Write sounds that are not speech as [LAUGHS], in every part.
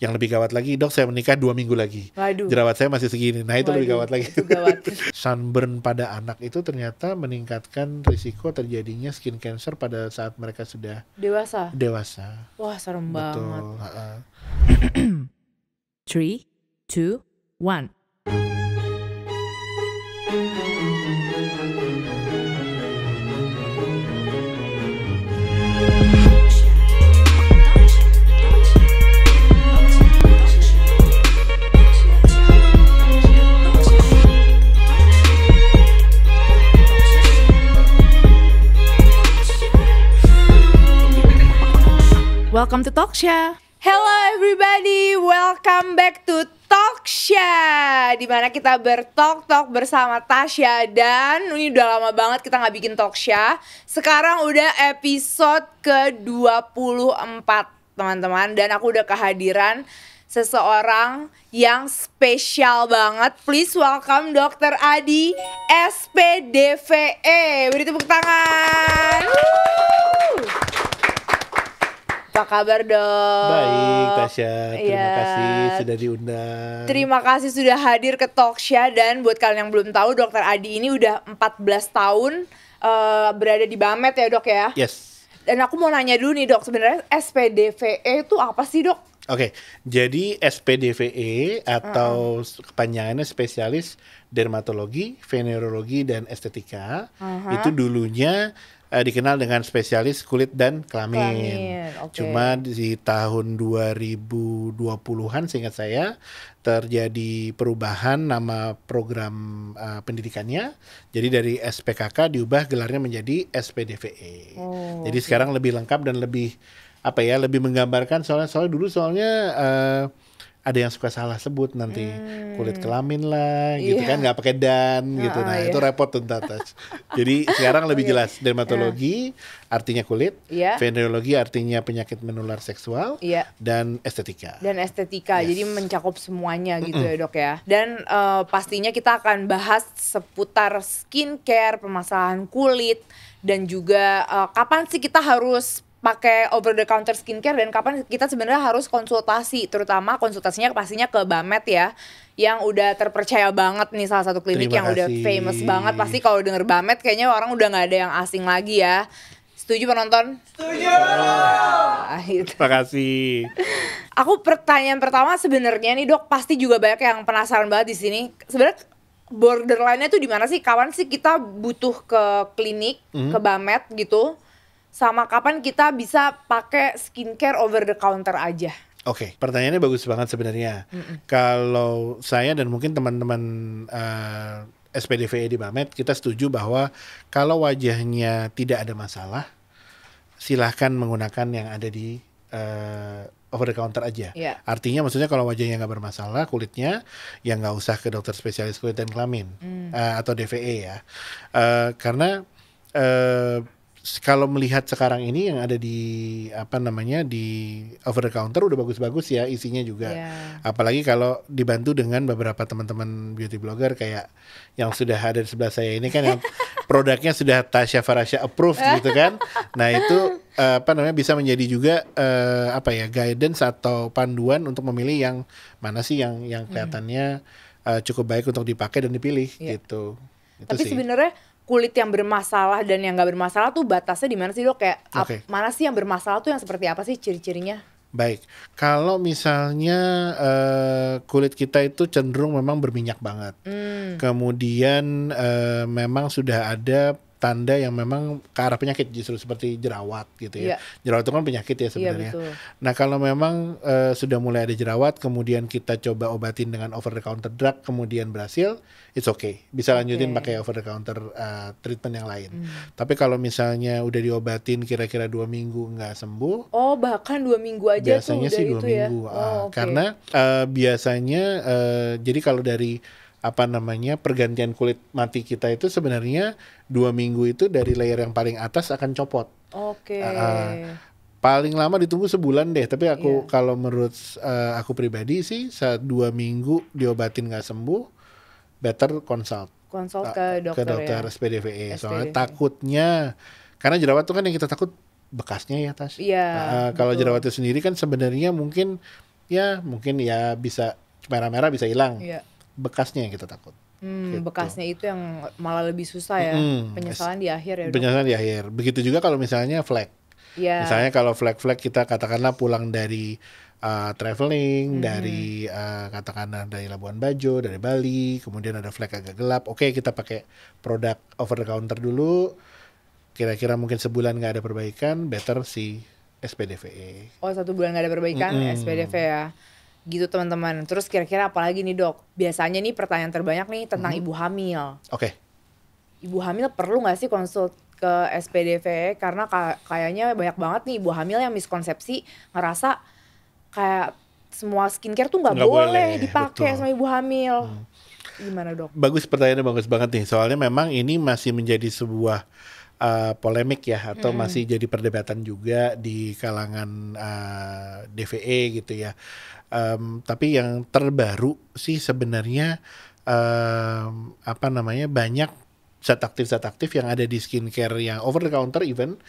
Yang lebih gawat lagi, dok saya menikah dua minggu lagi. Waduh. Jerawat saya masih segini. Nah itu Waduh, lebih gawat lagi. Gawat. [LAUGHS] [LAUGHS] Sunburn pada anak itu ternyata meningkatkan risiko terjadinya skin cancer pada saat mereka sudah dewasa. Dewasa. Wah serem Betul. banget. [CLEARS THROAT] Three, two, one. Welcome to Talksha. Hello everybody, welcome back to Talksha di mana kita bertok-tok bersama Tasya dan ini udah lama banget kita nggak bikin Talksha. Sekarang udah episode ke-24 teman-teman dan aku udah kehadiran seseorang yang spesial banget. Please welcome Dr. Adi SPDVE. Beri tepuk tangan. Woo! Apa kabar dong? Baik Tasya, terima ya. kasih sudah diundang Terima kasih sudah hadir ke Talksya Dan buat kalian yang belum tahu dokter Adi ini udah 14 tahun uh, berada di Bamet ya dok ya? Yes Dan aku mau nanya dulu nih dok, sebenarnya SPDVE itu apa sih dok? Oke, jadi SPDVE atau uh -huh. kepanjangannya spesialis dermatologi, venerologi dan estetika uh-huh. itu dulunya uh, dikenal dengan spesialis kulit dan kelamin. kelamin okay. Cuma di tahun 2020-an seingat saya terjadi perubahan nama program uh, pendidikannya. Jadi dari SPKK diubah gelarnya menjadi SPDVE. Oh, Jadi sekarang lebih lengkap dan lebih apa ya, lebih menggambarkan soalnya soalnya dulu soalnya uh, ada yang suka salah sebut nanti hmm. kulit kelamin lah iya. gitu kan nggak pakai dan oh, gitu nah yeah. itu repot tuh tatas jadi sekarang lebih [LAUGHS] iya. jelas dermatologi yeah. artinya kulit yeah. venerologi artinya penyakit menular seksual yeah. dan estetika dan estetika yes. jadi mencakup semuanya gitu mm -mm. ya dok ya dan uh, pastinya kita akan bahas seputar skincare permasalahan kulit dan juga uh, kapan sih kita harus pakai over the counter skincare dan kapan kita sebenarnya harus konsultasi terutama konsultasinya pastinya ke Bamet ya yang udah terpercaya banget nih salah satu klinik yang udah famous banget pasti kalau denger Bamet kayaknya orang udah nggak ada yang asing lagi ya setuju penonton setuju nah, gitu. terima kasih aku pertanyaan pertama sebenarnya nih dok pasti juga banyak yang penasaran banget di sini sebenarnya borderline-nya tuh di mana sih kawan sih kita butuh ke klinik mm. ke Bamet gitu sama kapan kita bisa pakai skincare over the counter aja? Oke, okay, pertanyaannya bagus banget sebenarnya. Kalau saya dan mungkin teman-teman uh, eh, SPDVE di Bamed, kita setuju bahwa kalau wajahnya tidak ada masalah, silahkan menggunakan yang ada di uh, over the counter aja. Yeah. Artinya maksudnya kalau wajahnya nggak bermasalah kulitnya, yang nggak usah ke dokter spesialis kulit dan kelamin mm. uh, atau DVE ya, uh, karena uh, kalau melihat sekarang ini yang ada di apa namanya di over the counter udah bagus-bagus ya isinya juga. Yeah. Apalagi kalau dibantu dengan beberapa teman-teman beauty blogger kayak yang sudah ada di sebelah saya ini kan yang [LAUGHS] produknya sudah Tasya Farasya approved gitu kan. Nah, itu [LAUGHS] eh, apa namanya bisa menjadi juga uh, apa ya guidance atau panduan untuk memilih yang mana sih yang yang hmm. kelihatannya uh, cukup baik untuk dipakai dan dipilih yeah. gitu. Itu Tapi sebenarnya kulit yang bermasalah dan yang nggak bermasalah tuh batasnya di mana sih dok? Kayak okay. Ap, mana sih yang bermasalah tuh yang seperti apa sih ciri-cirinya? Baik, kalau misalnya uh, kulit kita itu cenderung memang berminyak banget, hmm. kemudian uh, memang sudah ada tanda yang memang ke arah penyakit justru seperti jerawat gitu ya. Yeah. Jerawat itu kan penyakit ya iya, sebenarnya. Yeah, nah, kalau memang uh, sudah mulai ada jerawat kemudian kita coba obatin dengan over the counter drug kemudian berhasil, it's okay. Bisa lanjutin okay. pakai over the counter uh, treatment yang lain. Mm. Tapi kalau misalnya udah diobatin kira-kira dua minggu nggak sembuh. Oh, bahkan dua minggu aja biasanya tuh sih dua ya? minggu ya? oh, okay. karena uh, biasanya uh, jadi kalau dari apa namanya pergantian kulit mati kita itu sebenarnya dua minggu itu dari layer yang paling atas akan copot. Oke. Okay. Uh, ah. paling lama ditunggu sebulan deh. Tapi aku yeah. kalau menurut uh, aku pribadi sih saat dua minggu diobatin nggak sembuh, better consult. Consult ah, ke dokter. Ke dokter ya? SPDVE. SPDVE. Soalnya e. takutnya karena jerawat tuh kan yang kita takut bekasnya ya tas. Iya. uh, kalau jerawat itu sendiri kan sebenarnya mungkin ya mungkin ya bisa merah-merah bisa hilang. Yeah bekasnya yang kita takut. Hmm, gitu. bekasnya itu yang malah lebih susah ya. Hmm, penyesalan di akhir ya. Penyesalan dong. di akhir. Begitu juga kalau misalnya flag. Yeah. Misalnya kalau flag-flag kita katakanlah pulang dari uh, traveling, hmm. dari uh, katakanlah dari Labuan Bajo, dari Bali, kemudian ada flag agak gelap. Oke, okay, kita pakai produk over the counter dulu. Kira-kira mungkin sebulan nggak ada perbaikan, better si SPDVE. Oh, satu bulan nggak ada perbaikan, mm -hmm. SPDVE ya gitu teman-teman. Terus kira-kira apalagi nih dok? Biasanya nih pertanyaan terbanyak nih tentang hmm. ibu hamil. Oke. Okay. Ibu hamil perlu nggak sih konsult ke SPDV karena kayaknya banyak banget nih ibu hamil yang miskonsepsi ngerasa kayak semua skincare tuh nggak boleh, boleh iya, dipakai sama ibu hamil. Hmm. Gimana dok? Bagus pertanyaannya bagus banget nih. Soalnya memang ini masih menjadi sebuah uh, polemik ya atau hmm. masih jadi perdebatan juga di kalangan uh, eh, DVE gitu ya. Um, tapi yang terbaru sih sebenarnya um, apa namanya banyak zat aktif zat aktif yang ada di skincare yang over the counter even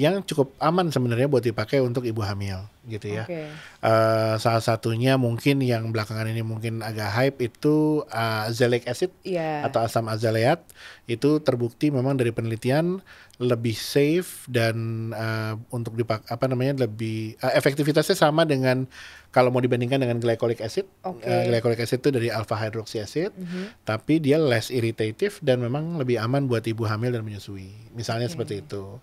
yang cukup aman sebenarnya buat dipakai untuk ibu hamil gitu ya. Okay. Uh, eh, salah satunya mungkin yang belakangan ini mungkin agak hype itu uh, eh, azelaic acid yeah. atau asam azaleat itu terbukti memang dari penelitian lebih safe dan uh, untuk dipak apa namanya lebih uh, efektivitasnya sama dengan kalau mau dibandingkan dengan glycolic acid. Okay. Uh, glycolic acid itu dari alpha hydroxy acid, mm -hmm. tapi dia less irritative dan memang lebih aman buat ibu hamil dan menyusui. Misalnya okay. seperti itu.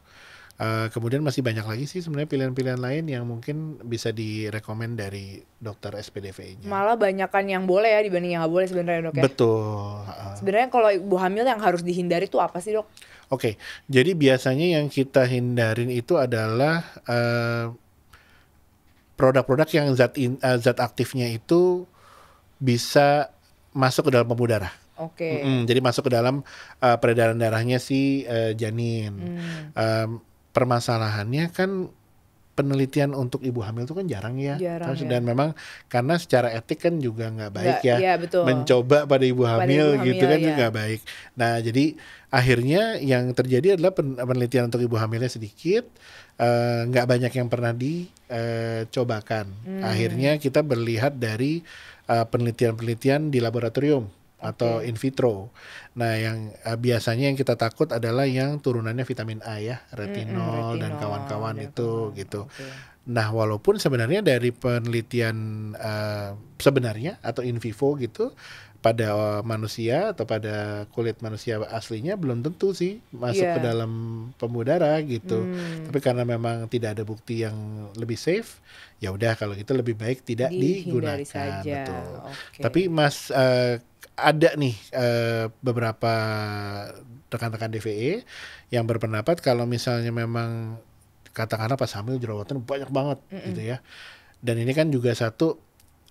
Eh, kemudian masih banyak lagi sih sebenarnya pilihan-pilihan lain yang mungkin bisa direkomend dari dokter spdv nya Malah banyakkan yang boleh ya dibanding yang nggak boleh sebenarnya dok ya. Betul. Sebenarnya kalau ibu hamil yang harus dihindari itu apa sih dok? Oke, okay. jadi biasanya yang kita hindarin itu adalah produk eh, produk-produk yang zat in, uh, zat aktifnya itu bisa masuk ke dalam pembuluh darah. Oke. Okay. Mm -hmm. Jadi masuk ke dalam uh, peredaran darahnya si uh, janin. Mm. Um, permasalahannya kan penelitian untuk ibu hamil itu kan jarang ya. Jarang, Terus, ya. Dan memang karena secara etik kan juga nggak baik gak, ya. ya betul. Mencoba pada ibu hamil, pada ibu gitu hamil, kan ya. baik. Nah jadi akhirnya yang terjadi adalah penelitian untuk ibu hamilnya sedikit, eh, nggak uh, banyak yang pernah dicobakan. Uh, hmm. Akhirnya kita berlihat dari eh, penelitian-penelitian uh, penelitian -penelitian di laboratorium atau okay. in vitro. Nah, yang uh, biasanya yang kita takut adalah yang turunannya vitamin A ya, retinol, mm retinol dan kawan-kawan iya, itu kawan. gitu. Okay. Nah, walaupun sebenarnya dari penelitian uh, sebenarnya atau in vivo gitu pada eh, manusia atau pada kulit manusia aslinya belum tentu sih masuk yeah. ke dalam pemudara gitu. Hmm. Tapi karena memang tidak ada bukti yang lebih safe, ya udah kalau itu lebih baik tidak Dihindari digunakan. Saja. Betul. Okay. Tapi Mas uh, ada nih uh, beberapa rekan-rekan DVE yang berpendapat kalau misalnya memang katakanlah pas hamil jerawatan banyak banget mm -mm. gitu ya. Dan ini kan juga satu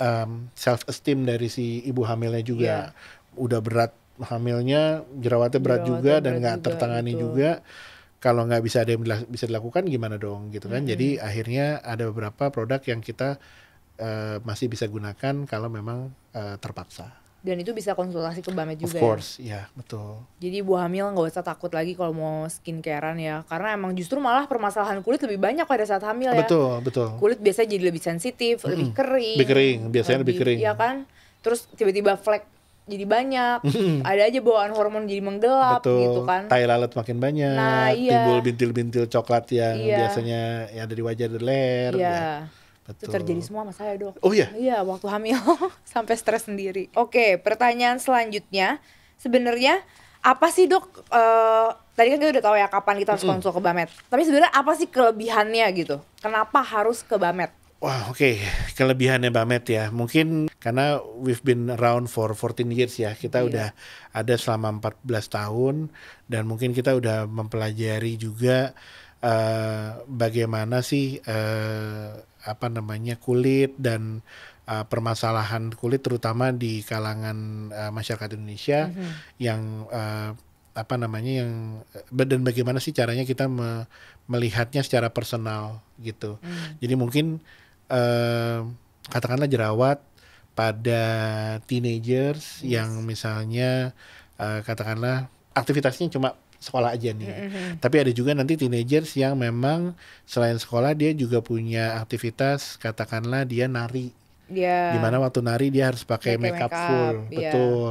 um, self esteem dari si ibu hamilnya juga yeah. udah berat hamilnya jerawatnya berat jerawatnya juga berat dan nggak tertangani itu. juga kalau nggak bisa ada yang bisa dilakukan gimana dong gitu kan hmm. jadi akhirnya ada beberapa produk yang kita uh, masih bisa gunakan kalau memang uh, terpaksa dan itu bisa konsultasi ke Bamed juga. Of ya. course, ya, ya betul. Jadi ibu hamil nggak usah takut lagi kalau mau skincarean ya, karena emang justru malah permasalahan kulit lebih banyak pada saat hamil ya. Betul, betul. Kulit biasanya jadi lebih sensitif, mm -hmm. lebih kering. Lebih kering, biasanya lebih, lebih kering. Iya kan? Terus tiba-tiba flek jadi banyak, ada aja bawaan hormon jadi menggelap Betul. gitu kan. Tai lalat makin banyak, nah, iya. timbul bintil-bintil coklat yang iya. biasanya ya dari wajah dari leher. Iya. Ya Betul. Itu terjadi semua sama saya dok. Oh iya? Iya waktu hamil [LAUGHS] sampai stres sendiri. Oke pertanyaan selanjutnya sebenarnya apa sih dok? Uh, tadi kan kita udah tahu ya kapan kita harus konsul ke Bamet. Tapi sebenarnya apa sih kelebihannya gitu? Kenapa harus ke Bamet? Wah oke okay. kelebihannya Bamet ya mungkin karena we've been around for 14 years ya kita yeah. udah ada selama 14 tahun dan mungkin kita udah mempelajari juga uh, bagaimana sih uh, apa namanya kulit dan uh, permasalahan kulit terutama di kalangan uh, masyarakat Indonesia mm -hmm. yang uh, apa namanya yang dan bagaimana sih caranya kita me, melihatnya secara personal gitu. Mm. Jadi mungkin uh, katakanlah jerawat pada teenagers yes. yang misalnya uh, katakanlah aktivitasnya cuma sekolah aja nih. Mm -hmm. Tapi ada juga nanti teenagers yang memang selain sekolah dia juga punya aktivitas katakanlah dia nari. Yeah. Dimana waktu nari dia harus pakai make makeup, make full, yeah. betul.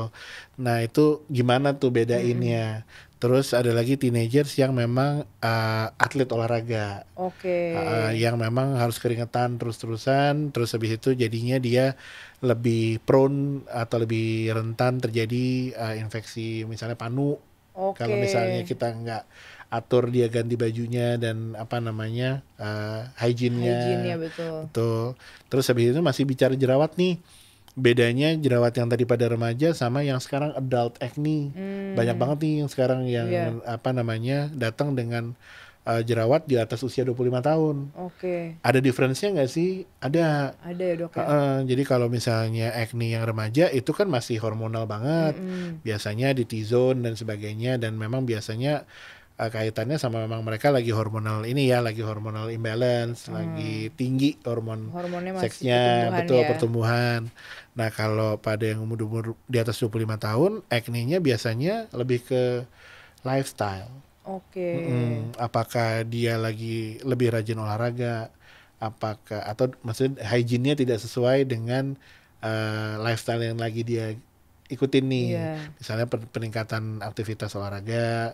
Nah itu gimana tuh bedainnya? Mm -hmm. Terus ada lagi teenagers yang memang uh, atlet olahraga, okay. uh, yang memang harus keringetan terus-terusan, terus habis itu jadinya dia lebih prone atau lebih rentan terjadi uh, infeksi misalnya panu Okay. Kalau misalnya kita nggak atur dia ganti bajunya dan apa namanya uh, hygiene-nya. Hygiene betul. Betul. Terus habis itu masih bicara jerawat nih. Bedanya jerawat yang tadi pada remaja sama yang sekarang adult acne. Hmm. Banyak banget nih yang sekarang yang yeah. apa namanya datang dengan uh, jerawat di atas usia 25 tahun. Oke. Okay. Ada difference nggak sih? Ada. Ada ya dok. Ya? Uh, uh, jadi kalau misalnya acne yang remaja itu kan masih hormonal banget, mm -hmm. biasanya di T-zone dan sebagainya dan memang biasanya uh, kaitannya sama memang mereka lagi hormonal ini ya, lagi hormonal imbalance, hmm. lagi tinggi hormon Hormonnya seksnya, pertumbuhan betul ya. pertumbuhan. Nah, kalau pada yang umur-umur di atas 25 tahun, acne-nya biasanya lebih ke lifestyle. Oke. Okay. Mm-mm. Apakah dia lagi lebih rajin olahraga? Apakah atau maksudnya hygiene-nya tidak sesuai dengan uh, lifestyle yang lagi dia ikutin nih? Yeah. Misalnya peningkatan aktivitas olahraga,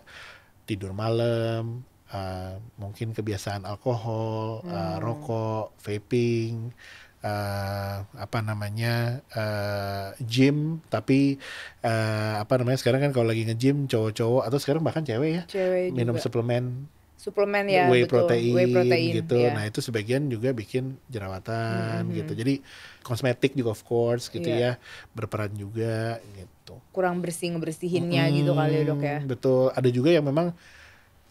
tidur malam, uh, mungkin kebiasaan alkohol, eh, hmm. uh, rokok, vaping uh, apa namanya uh, gym tapi uh, apa namanya sekarang kan kalau lagi nge-gym cowok-cowok atau sekarang bahkan cewek ya cewek minum juga. suplemen suplemen ya whey betul. protein, whey protein gitu. Ya. Nah, itu sebagian juga bikin jerawatan mm -hmm. gitu. Jadi kosmetik juga of course gitu yeah. ya, berperan juga gitu. Kurang bersih ngebersihinnya mm -hmm, gitu kali ya, Dok ya. Betul. Ada juga yang memang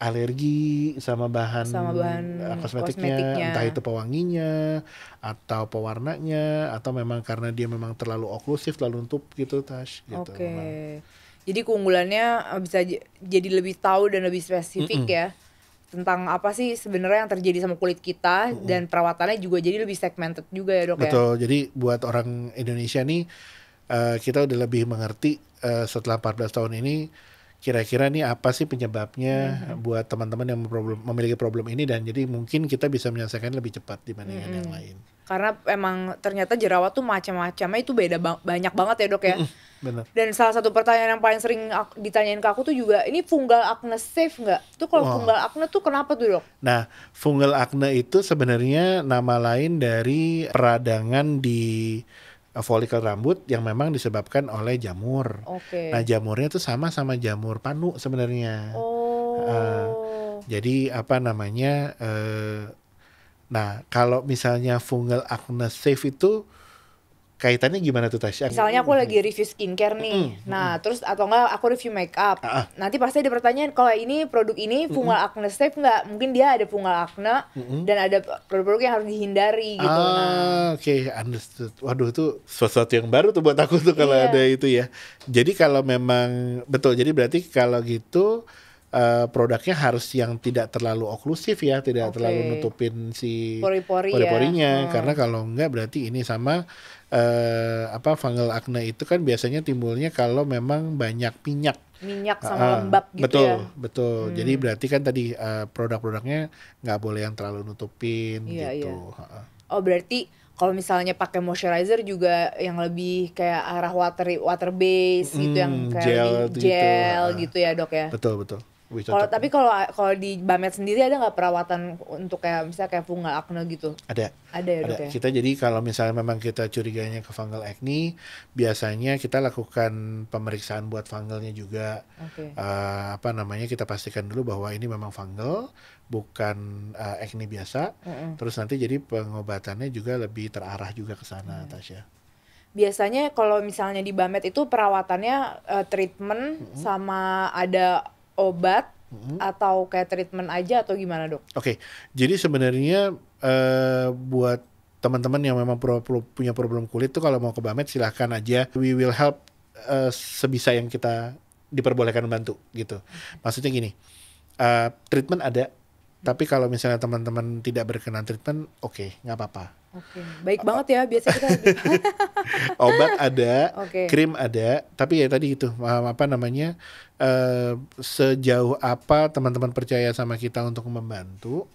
alergi sama bahan, sama bahan eh, kosmetiknya, kosmetiknya, entah itu pewanginya atau pewarnanya atau memang karena dia memang terlalu oklusif, terlalu nutup gitu tas. gitu. Oke. Okay. Jadi keunggulannya eh, bisa jadi lebih tahu dan lebih spesifik mm -mm. ya tentang apa sih sebenarnya yang terjadi sama kulit kita mm -mm. dan perawatannya juga jadi lebih segmented juga ya dok ya? Betul. ya. Jadi buat orang Indonesia nih uh, kita udah lebih mengerti uh, setelah 14 tahun ini kira-kira nih apa sih penyebabnya mm-hmm. buat teman-teman yang problem, memiliki problem ini dan jadi mungkin kita bisa menyelesaikan lebih cepat dibandingkan mm-hmm. yang mhm. lain. Karena emang ternyata jerawat tuh macam-macamnya itu beda ba- banyak banget ya dok ya. Mm-hmm. Benar. Dan salah satu pertanyaan yang paling sering ditanyain ke aku tuh juga ini fungal acne safe nggak? Tuh kalau wow. fungal acne tuh kenapa tuh dok? Nah fungal acne itu sebenarnya nama lain dari peradangan di folikel rambut yang memang disebabkan oleh jamur. Okay. Nah jamurnya itu sama sama jamur panu sebenarnya. Oh. Uh, jadi apa namanya? Uh, nah kalau misalnya fungal acne safe itu kaitannya gimana tuh Tasya? Misalnya aku lagi review skincare nih, mm -hmm. nah terus atau enggak aku review makeup, uh ah, -huh. Ah. nanti pasti ada pertanyaan kalau ini produk ini fungal mm -hmm. acne safe nggak? Mungkin dia ada fungal acne mm -hmm. dan ada produk-produk yang harus dihindari gitu. Ah, nah. oke, okay. understood. Waduh itu sesuatu yang baru tuh buat aku tuh kalau yeah. ada itu ya. Jadi kalau memang betul, jadi berarti kalau gitu uh, produknya harus yang tidak terlalu oklusif ya, tidak okay. terlalu nutupin si ya. pori-porinya, -pori, pori ya. hmm. karena kalau enggak berarti ini sama eh, apa fungal acne itu kan biasanya timbulnya kalau memang banyak minyak minyak sama uh, lembab gitu betul, ya. Betul, betul. Hmm. Jadi berarti kan tadi uh, produk-produknya nggak boleh yang terlalu nutupin iya, gitu. Iya. Oh, berarti kalau misalnya pakai moisturizer juga yang lebih kayak arah water water base hmm, gitu yang hmm, kayak gel, gel gitu, gitu ya, Dok ya. Betul, betul. Wih, kalau ya. tapi kalau kalau di Bamet sendiri ada nggak perawatan untuk kayak misalnya kayak fungal acne gitu? Ada. Ada ya, ada. Ya? Kita jadi kalau misalnya memang kita curiganya ke fungal acne, biasanya kita lakukan pemeriksaan buat fungalnya juga. Okay. Uh, eh, apa namanya? Kita pastikan dulu bahwa ini memang fungal, bukan uh, acne biasa. Mm -hmm. Terus nanti jadi pengobatannya juga lebih terarah juga ke sana, mm. Tasya biasanya kalau misalnya di Bamet itu perawatannya uh, treatment mm -hmm. sama ada obat hmm. atau kayak treatment aja atau gimana dok? Oke, okay. jadi sebenarnya uh, buat teman-teman yang memang pro, pro, punya problem kulit tuh kalau mau ke Bamed silahkan aja. We will help uh, sebisa yang kita diperbolehkan membantu gitu. Maksudnya gini, uh, treatment ada, tapi kalau misalnya teman-teman tidak berkenan treatment, oke, okay, nggak apa-apa. Oke, okay. baik banget ya biasanya kita. [LAUGHS] Obat ada, okay. krim ada, tapi ya tadi itu apa namanya uh, sejauh apa teman-teman percaya sama kita untuk membantu,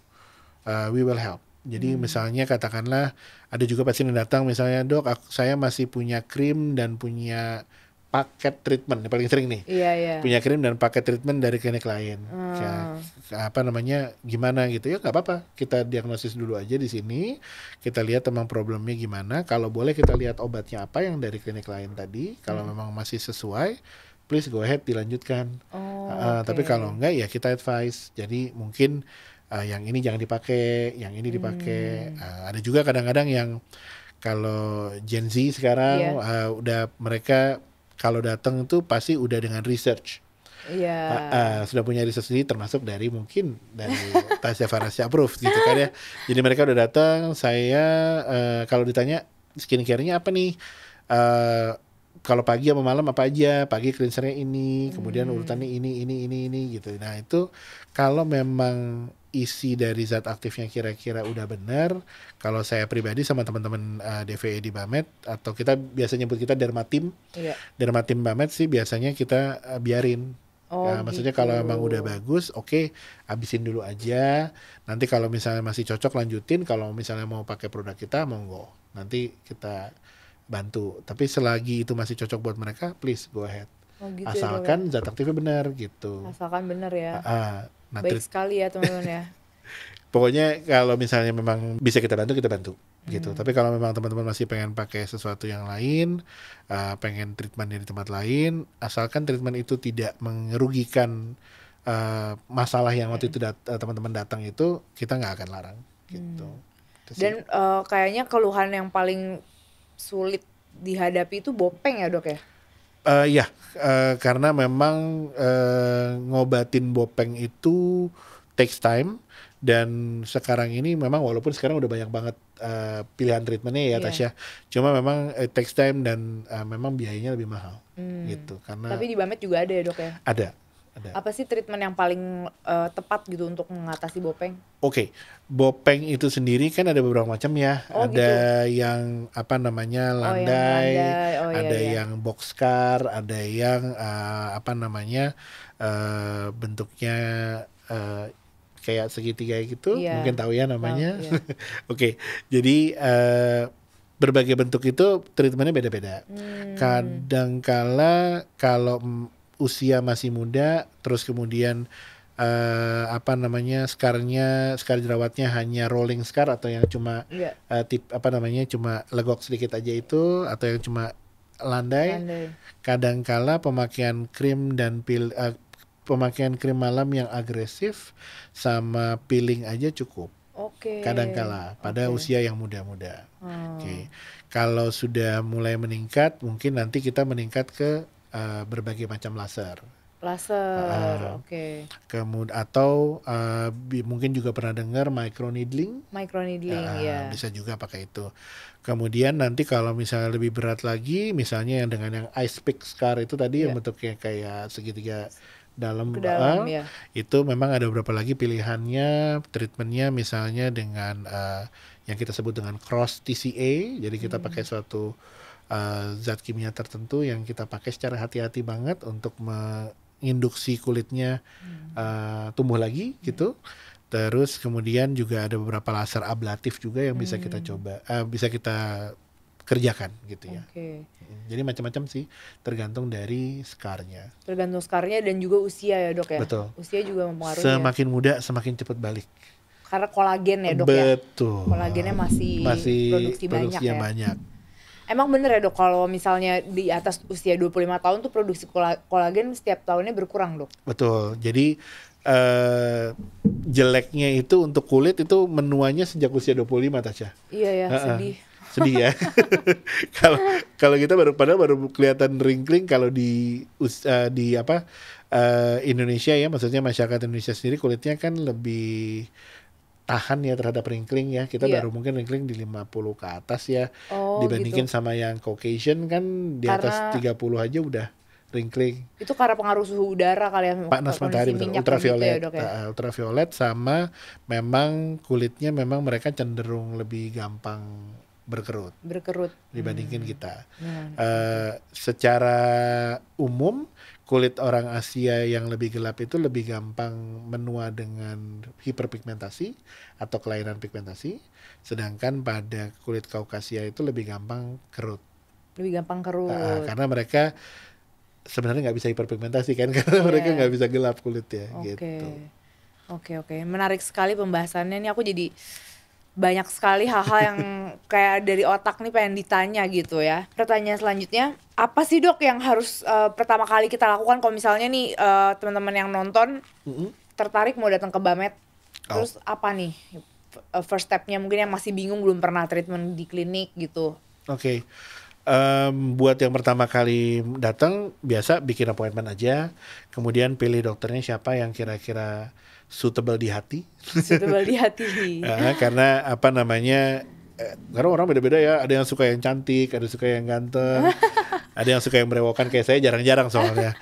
uh, we will help. Jadi hmm. misalnya katakanlah ada juga pasien yang datang misalnya dok, saya masih punya krim dan punya paket treatment yang paling sering nih iya, iya. punya krim dan paket treatment dari klinik lain hmm. ya apa namanya gimana gitu ya nggak apa-apa kita diagnosis dulu aja di sini kita lihat emang problemnya gimana kalau boleh kita lihat obatnya apa yang dari klinik lain tadi kalau hmm. memang masih sesuai please go ahead dilanjutkan oh, uh, ah, okay. Ah, tapi kalau enggak ya kita advice jadi mungkin uh, yang ini jangan dipakai yang ini dipakai hmm. uh, ada juga kadang-kadang yang kalau Gen Z sekarang yeah. Iya. uh, udah mereka kalau datang tuh pasti udah dengan research. Iya. Uh, uh, sudah punya riset sendiri termasuk dari mungkin dari [LAUGHS] Tasya Farasya Approve gitu kan ya. Jadi mereka udah datang, saya uh, kalau ditanya skincare-nya apa nih? Uh, kalau pagi sama malam apa aja pagi cleansernya ini kemudian urutannya hmm. ini ini ini ini gitu nah itu kalau memang isi dari zat aktifnya kira-kira udah benar kalau saya pribadi sama teman-teman uh, eh, DVE di Bamed atau kita biasanya nyebut kita dermatim iya. dermatim Bamed sih biasanya kita uh, biarin Oh, ya, maksudnya gitu. maksudnya kalau emang udah bagus, oke, okay, abisin dulu aja. Nanti kalau misalnya masih cocok lanjutin, kalau misalnya mau pakai produk kita monggo. Nanti kita bantu. Tapi selagi itu masih cocok buat mereka, please go ahead. Oh, gitu ya, ya? Asalkan ya, zat aktifnya benar gitu. Asalkan benar ya. Uh, nah, Baik sekali ya teman-teman ya. [LAUGHS] Pokoknya kalau misalnya memang bisa kita bantu, kita bantu gitu. hmm. gitu. Tapi kalau memang teman-teman masih pengen pakai sesuatu yang lain, uh, pengen treatment di tempat lain, asalkan treatment itu tidak merugikan uh, masalah yang waktu hmm. itu dat eh, teman-teman datang itu, kita nggak akan larang gitu. Hmm. Dan uh, kayaknya keluhan yang paling sulit dihadapi itu bopeng ya dok ya? Uh, ya, uh, karena memang uh, ngobatin bopeng itu takes time dan sekarang ini memang walaupun sekarang udah banyak banget uh, pilihan treatmentnya ya yeah. Tasya cuma memang it takes time dan uh, memang biayanya lebih mahal hmm. gitu karena tapi di Bamet juga ada ya dok ya ada ada. Apa sih treatment yang paling uh, tepat gitu untuk mengatasi bopeng? Oke, okay. bopeng itu sendiri kan ada beberapa macam ya. Oh, ada gitu. yang apa namanya landai, oh, yang landai. Oh, iya, ada iya. yang boxcar, ada yang uh, apa namanya uh, bentuknya uh, kayak segitiga gitu, yeah. mungkin tahu ya namanya. Oh, yeah. Iya. [LAUGHS] Oke, okay. jadi uh, berbagai bentuk itu treatmentnya beda-beda. Hmm. Kadangkala kalau usia masih muda terus kemudian uh, apa namanya skarnya skar jerawatnya hanya rolling scar atau yang cuma yeah. Iya. uh, tip apa namanya cuma legok sedikit aja itu atau yang cuma landai, kadangkala pemakaian krim dan pil uh, pemakaian krim malam yang agresif sama peeling aja cukup Okay. Kadangkala pada okay. usia yang muda-muda. Hmm. Oke. Okay. Kalau sudah mulai meningkat, mungkin nanti kita meningkat ke Eh, berbagai macam laser. Laser, uh, oke. Okay. Kemudian atau uh, mungkin juga pernah dengar micro needling. Micro needling, uh, ah, ya. Bisa juga pakai itu. Kemudian nanti kalau misalnya lebih berat lagi, misalnya yang dengan yang ice pick scar itu tadi yeah. yang iya. bentuknya kayak segitiga dalam, Ke dalam uh, ya. itu memang ada beberapa lagi pilihannya treatmentnya misalnya dengan uh, yang kita sebut dengan cross TCA jadi kita hmm. pakai suatu uh, zat kimia tertentu yang kita pakai secara hati-hati banget untuk menginduksi kulitnya hmm. uh, tumbuh lagi hmm. gitu. Terus kemudian juga ada beberapa laser ablatif juga yang bisa hmm. kita coba, uh, bisa kita kerjakan gitu ya. Hmm, jadi macam-macam sih, tergantung dari skarnya. Tergantung skarnya dan juga usia ya dok ya. Betul. Usia juga mempengaruhi. Ya? Semakin ya? muda semakin cepat balik. Karena kolagen ya dok Betul. ya. Betul. Kolagennya masih, masih produksi, produksi banyak ya. banyak. Emang bener ya dok kalau misalnya di atas usia 25 tahun tuh produksi kolagen setiap tahunnya berkurang dok? Betul. Jadi uh, jeleknya itu untuk kulit itu menuanya sejak usia 25 Tasya. Iya ya, uh -uh. sedih. [LAUGHS] Sedih ya. [LAUGHS] Kalau kalau kita baru pada baru kelihatan ringkling kalau di uh, di apa uh, Indonesia ya maksudnya masyarakat Indonesia sendiri kulitnya kan lebih tahan ya terhadap wrinkling ya. Kita yeah. baru mungkin wrinkling di 50 ke atas ya. Oh, Dibandingin gitu. sama yang Caucasian kan di karena, atas 30 aja udah wrinkling. Itu karena pengaruh suhu udara kali ya. Panas matahari betul. Ultraviolet. Gitu ya, dok, ya? Uh, ultraviolet sama memang kulitnya memang mereka cenderung lebih gampang berkerut. Berkerut. Dibandingin hmm. kita. Hmm. Uh, nah. secara umum kulit orang Asia yang lebih gelap itu lebih gampang menua dengan hiperpigmentasi atau kelainan pigmentasi, sedangkan pada kulit Kaukasia itu lebih gampang kerut. Lebih gampang kerut. Nah, karena mereka sebenarnya nggak bisa hiperpigmentasi kan [LAUGHS] karena yeah. mereka nggak bisa gelap kulit ya. gitu. Oke oke menarik sekali pembahasannya ini aku jadi banyak sekali hal-hal yang kayak dari otak nih pengen ditanya gitu ya. Pertanyaan selanjutnya, apa sih dok yang harus uh, pertama kali kita lakukan kalau misalnya nih uh, teman-teman yang nonton mm-hmm. tertarik mau datang ke Bamet, oh. terus apa nih eh, first stepnya mungkin yang masih bingung belum pernah treatment di klinik gitu? Oke. Okay. Um, buat yang pertama kali datang biasa bikin appointment aja, kemudian pilih dokternya siapa yang kira-kira suitable di hati. Suitable di hati. uh, [LAUGHS] karena apa namanya? Eh, karena orang beda-beda ya. Ada yang suka yang cantik, ada yang suka yang ganteng, [LAUGHS] ada yang suka yang merewokan kayak saya jarang-jarang soalnya.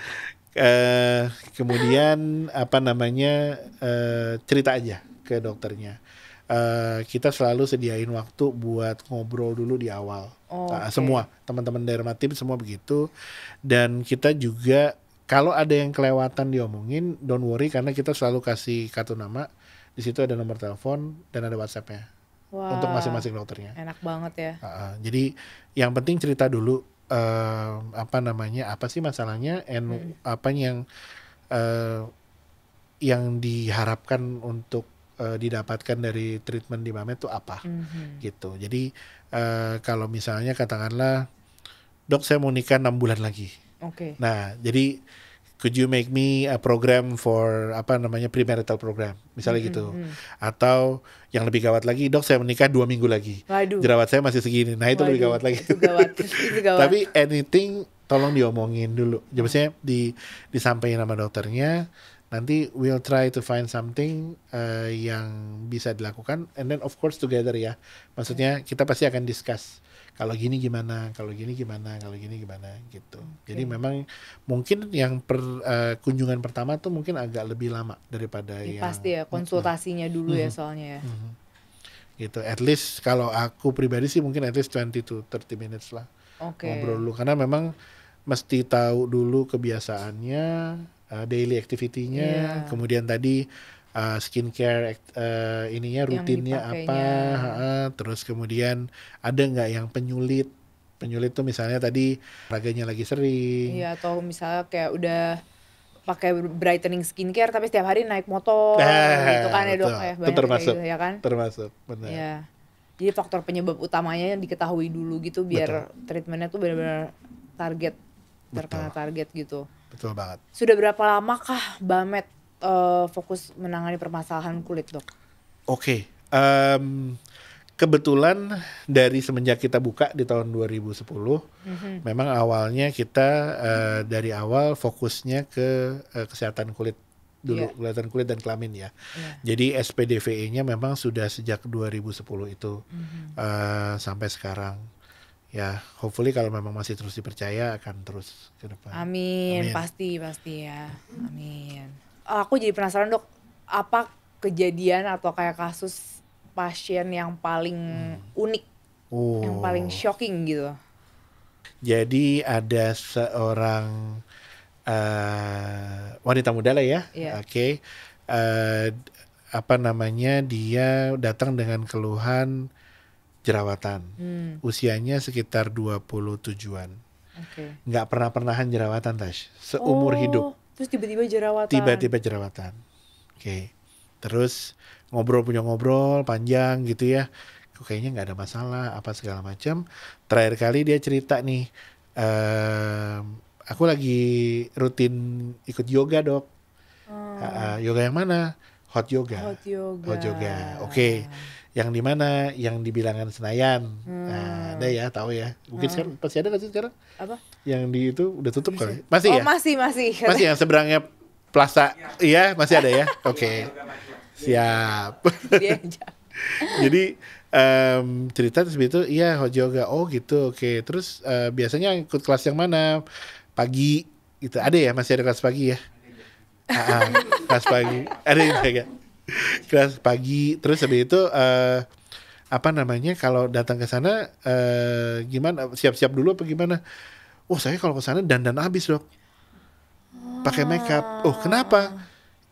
Uh, kemudian apa namanya uh, cerita aja ke dokternya. Uh, kita selalu sediain waktu buat ngobrol dulu di awal. Oh, nah, okay. uh, Semua teman-teman dermatim semua begitu. Dan kita juga kalau ada yang kelewatan diomongin, don't worry karena kita selalu kasih kartu nama. Di situ ada nomor telepon dan ada WhatsApp-nya. Wow. Untuk masing-masing dokternya. Enak banget ya. Uh, uh, jadi yang penting cerita dulu uh, apa namanya, apa sih masalahnya and hmm. apa yang uh, yang diharapkan untuk uh, didapatkan dari treatment di Mamet itu apa? hmm Gitu. Jadi uh, kalau misalnya katakanlah dok saya mau nikah enam bulan lagi Oke. Okay. Nah, jadi could you make me a program for apa namanya premarital program misalnya gitu. mm -hmm. gitu atau yang lebih gawat lagi dok saya menikah dua minggu lagi Waduh. jerawat saya masih segini nah itu Waduh. lebih gawat lagi itu [LAUGHS] gawat. tapi anything tolong diomongin dulu ya, misalnya mm. di disampaikan sama dokternya nanti we'll try to find something uh, yang bisa dilakukan and then of course together ya maksudnya kita pasti akan discuss kalau gini gimana kalau gini gimana kalau gini gimana gitu okay. jadi memang mungkin yang per uh, kunjungan pertama tuh mungkin agak lebih lama daripada ya, yang pasti ya konsultasinya uh, dulu uh, ya soalnya ya uh, gitu at least kalau aku pribadi sih mungkin at least 20 to 30 minutes lah okay. ngobrol dulu karena memang mesti tahu dulu kebiasaannya uh, daily activity-nya, yeah. kemudian tadi uh, skincare uh, ininya rutinnya apa, uh, terus kemudian ada nggak yang penyulit penyulit tuh misalnya tadi raganya lagi sering. Iya atau misalnya kayak udah pakai brightening skincare tapi setiap hari naik motor nah, gitu kan ya dok ya eh, termasuk gitu, ya kan termasuk benar ya. jadi faktor penyebab utamanya yang diketahui dulu gitu biar betul. treatmentnya tuh benar-benar target terkena betul. target gitu Betul banget. Sudah berapa lama kah Bamet uh, fokus menangani permasalahan kulit, Dok? Oke. Okay. Um, kebetulan dari semenjak kita buka di tahun 2010, mm-hmm. memang awalnya kita uh, dari awal fokusnya ke uh, kesehatan kulit dulu, yeah. kesehatan kulit dan kelamin ya. Yeah. Jadi SPDVE-nya memang sudah sejak 2010 itu mm-hmm. uh, sampai sekarang ya hopefully kalau memang masih terus dipercaya akan terus ke depan. Amin, Amin. pasti pasti ya. Amin. Oh, aku jadi penasaran dok, apa kejadian atau kayak kasus pasien yang paling hmm. unik, oh. yang paling oh. shocking gitu? Jadi ada seorang uh, wanita muda lah ya, yeah. oke. Okay. Uh, eh, apa namanya dia datang dengan keluhan jerawatan. Hmm. Usianya sekitar 27-an. Okay. Nggak pernah-pernahan jerawatan, Tash. Seumur oh, hidup. Terus tiba-tiba jerawatan. Tiba-tiba jerawatan. Oke. Okay. Terus ngobrol punya ngobrol panjang gitu ya. Kayaknya nggak ada masalah apa segala macam. Terakhir kali dia cerita nih, ehm, aku lagi rutin ikut yoga dok. Hmm. Uh, yoga yang mana? Hot yoga. Hot yoga. Hot yoga. Oke. Okay yang di mana yang di bilangan Senayan hmm. nah, ada ya tahu ya mungkin hmm. sekarang pasti ada nggak sih sekarang apa yang di itu udah tutup kali masih oh, ya masih masih masih yang seberangnya Plaza ya. iya masih ada ya oke okay. siap [LAUGHS] iya, [LAUGHS] jadi um, cerita terus itu iya Hojoga oh gitu oke okay. terus uh, biasanya ikut kelas yang mana pagi itu ada ya masih ada kelas pagi ya, ya. Ah, ah, kelas pagi ada yang kayak [LAUGHS] kelas pagi terus habis itu uh, apa namanya kalau datang ke sana uh, gimana siap-siap dulu apa gimana oh saya kalau ke sana dandan habis dok pakai makeup oh kenapa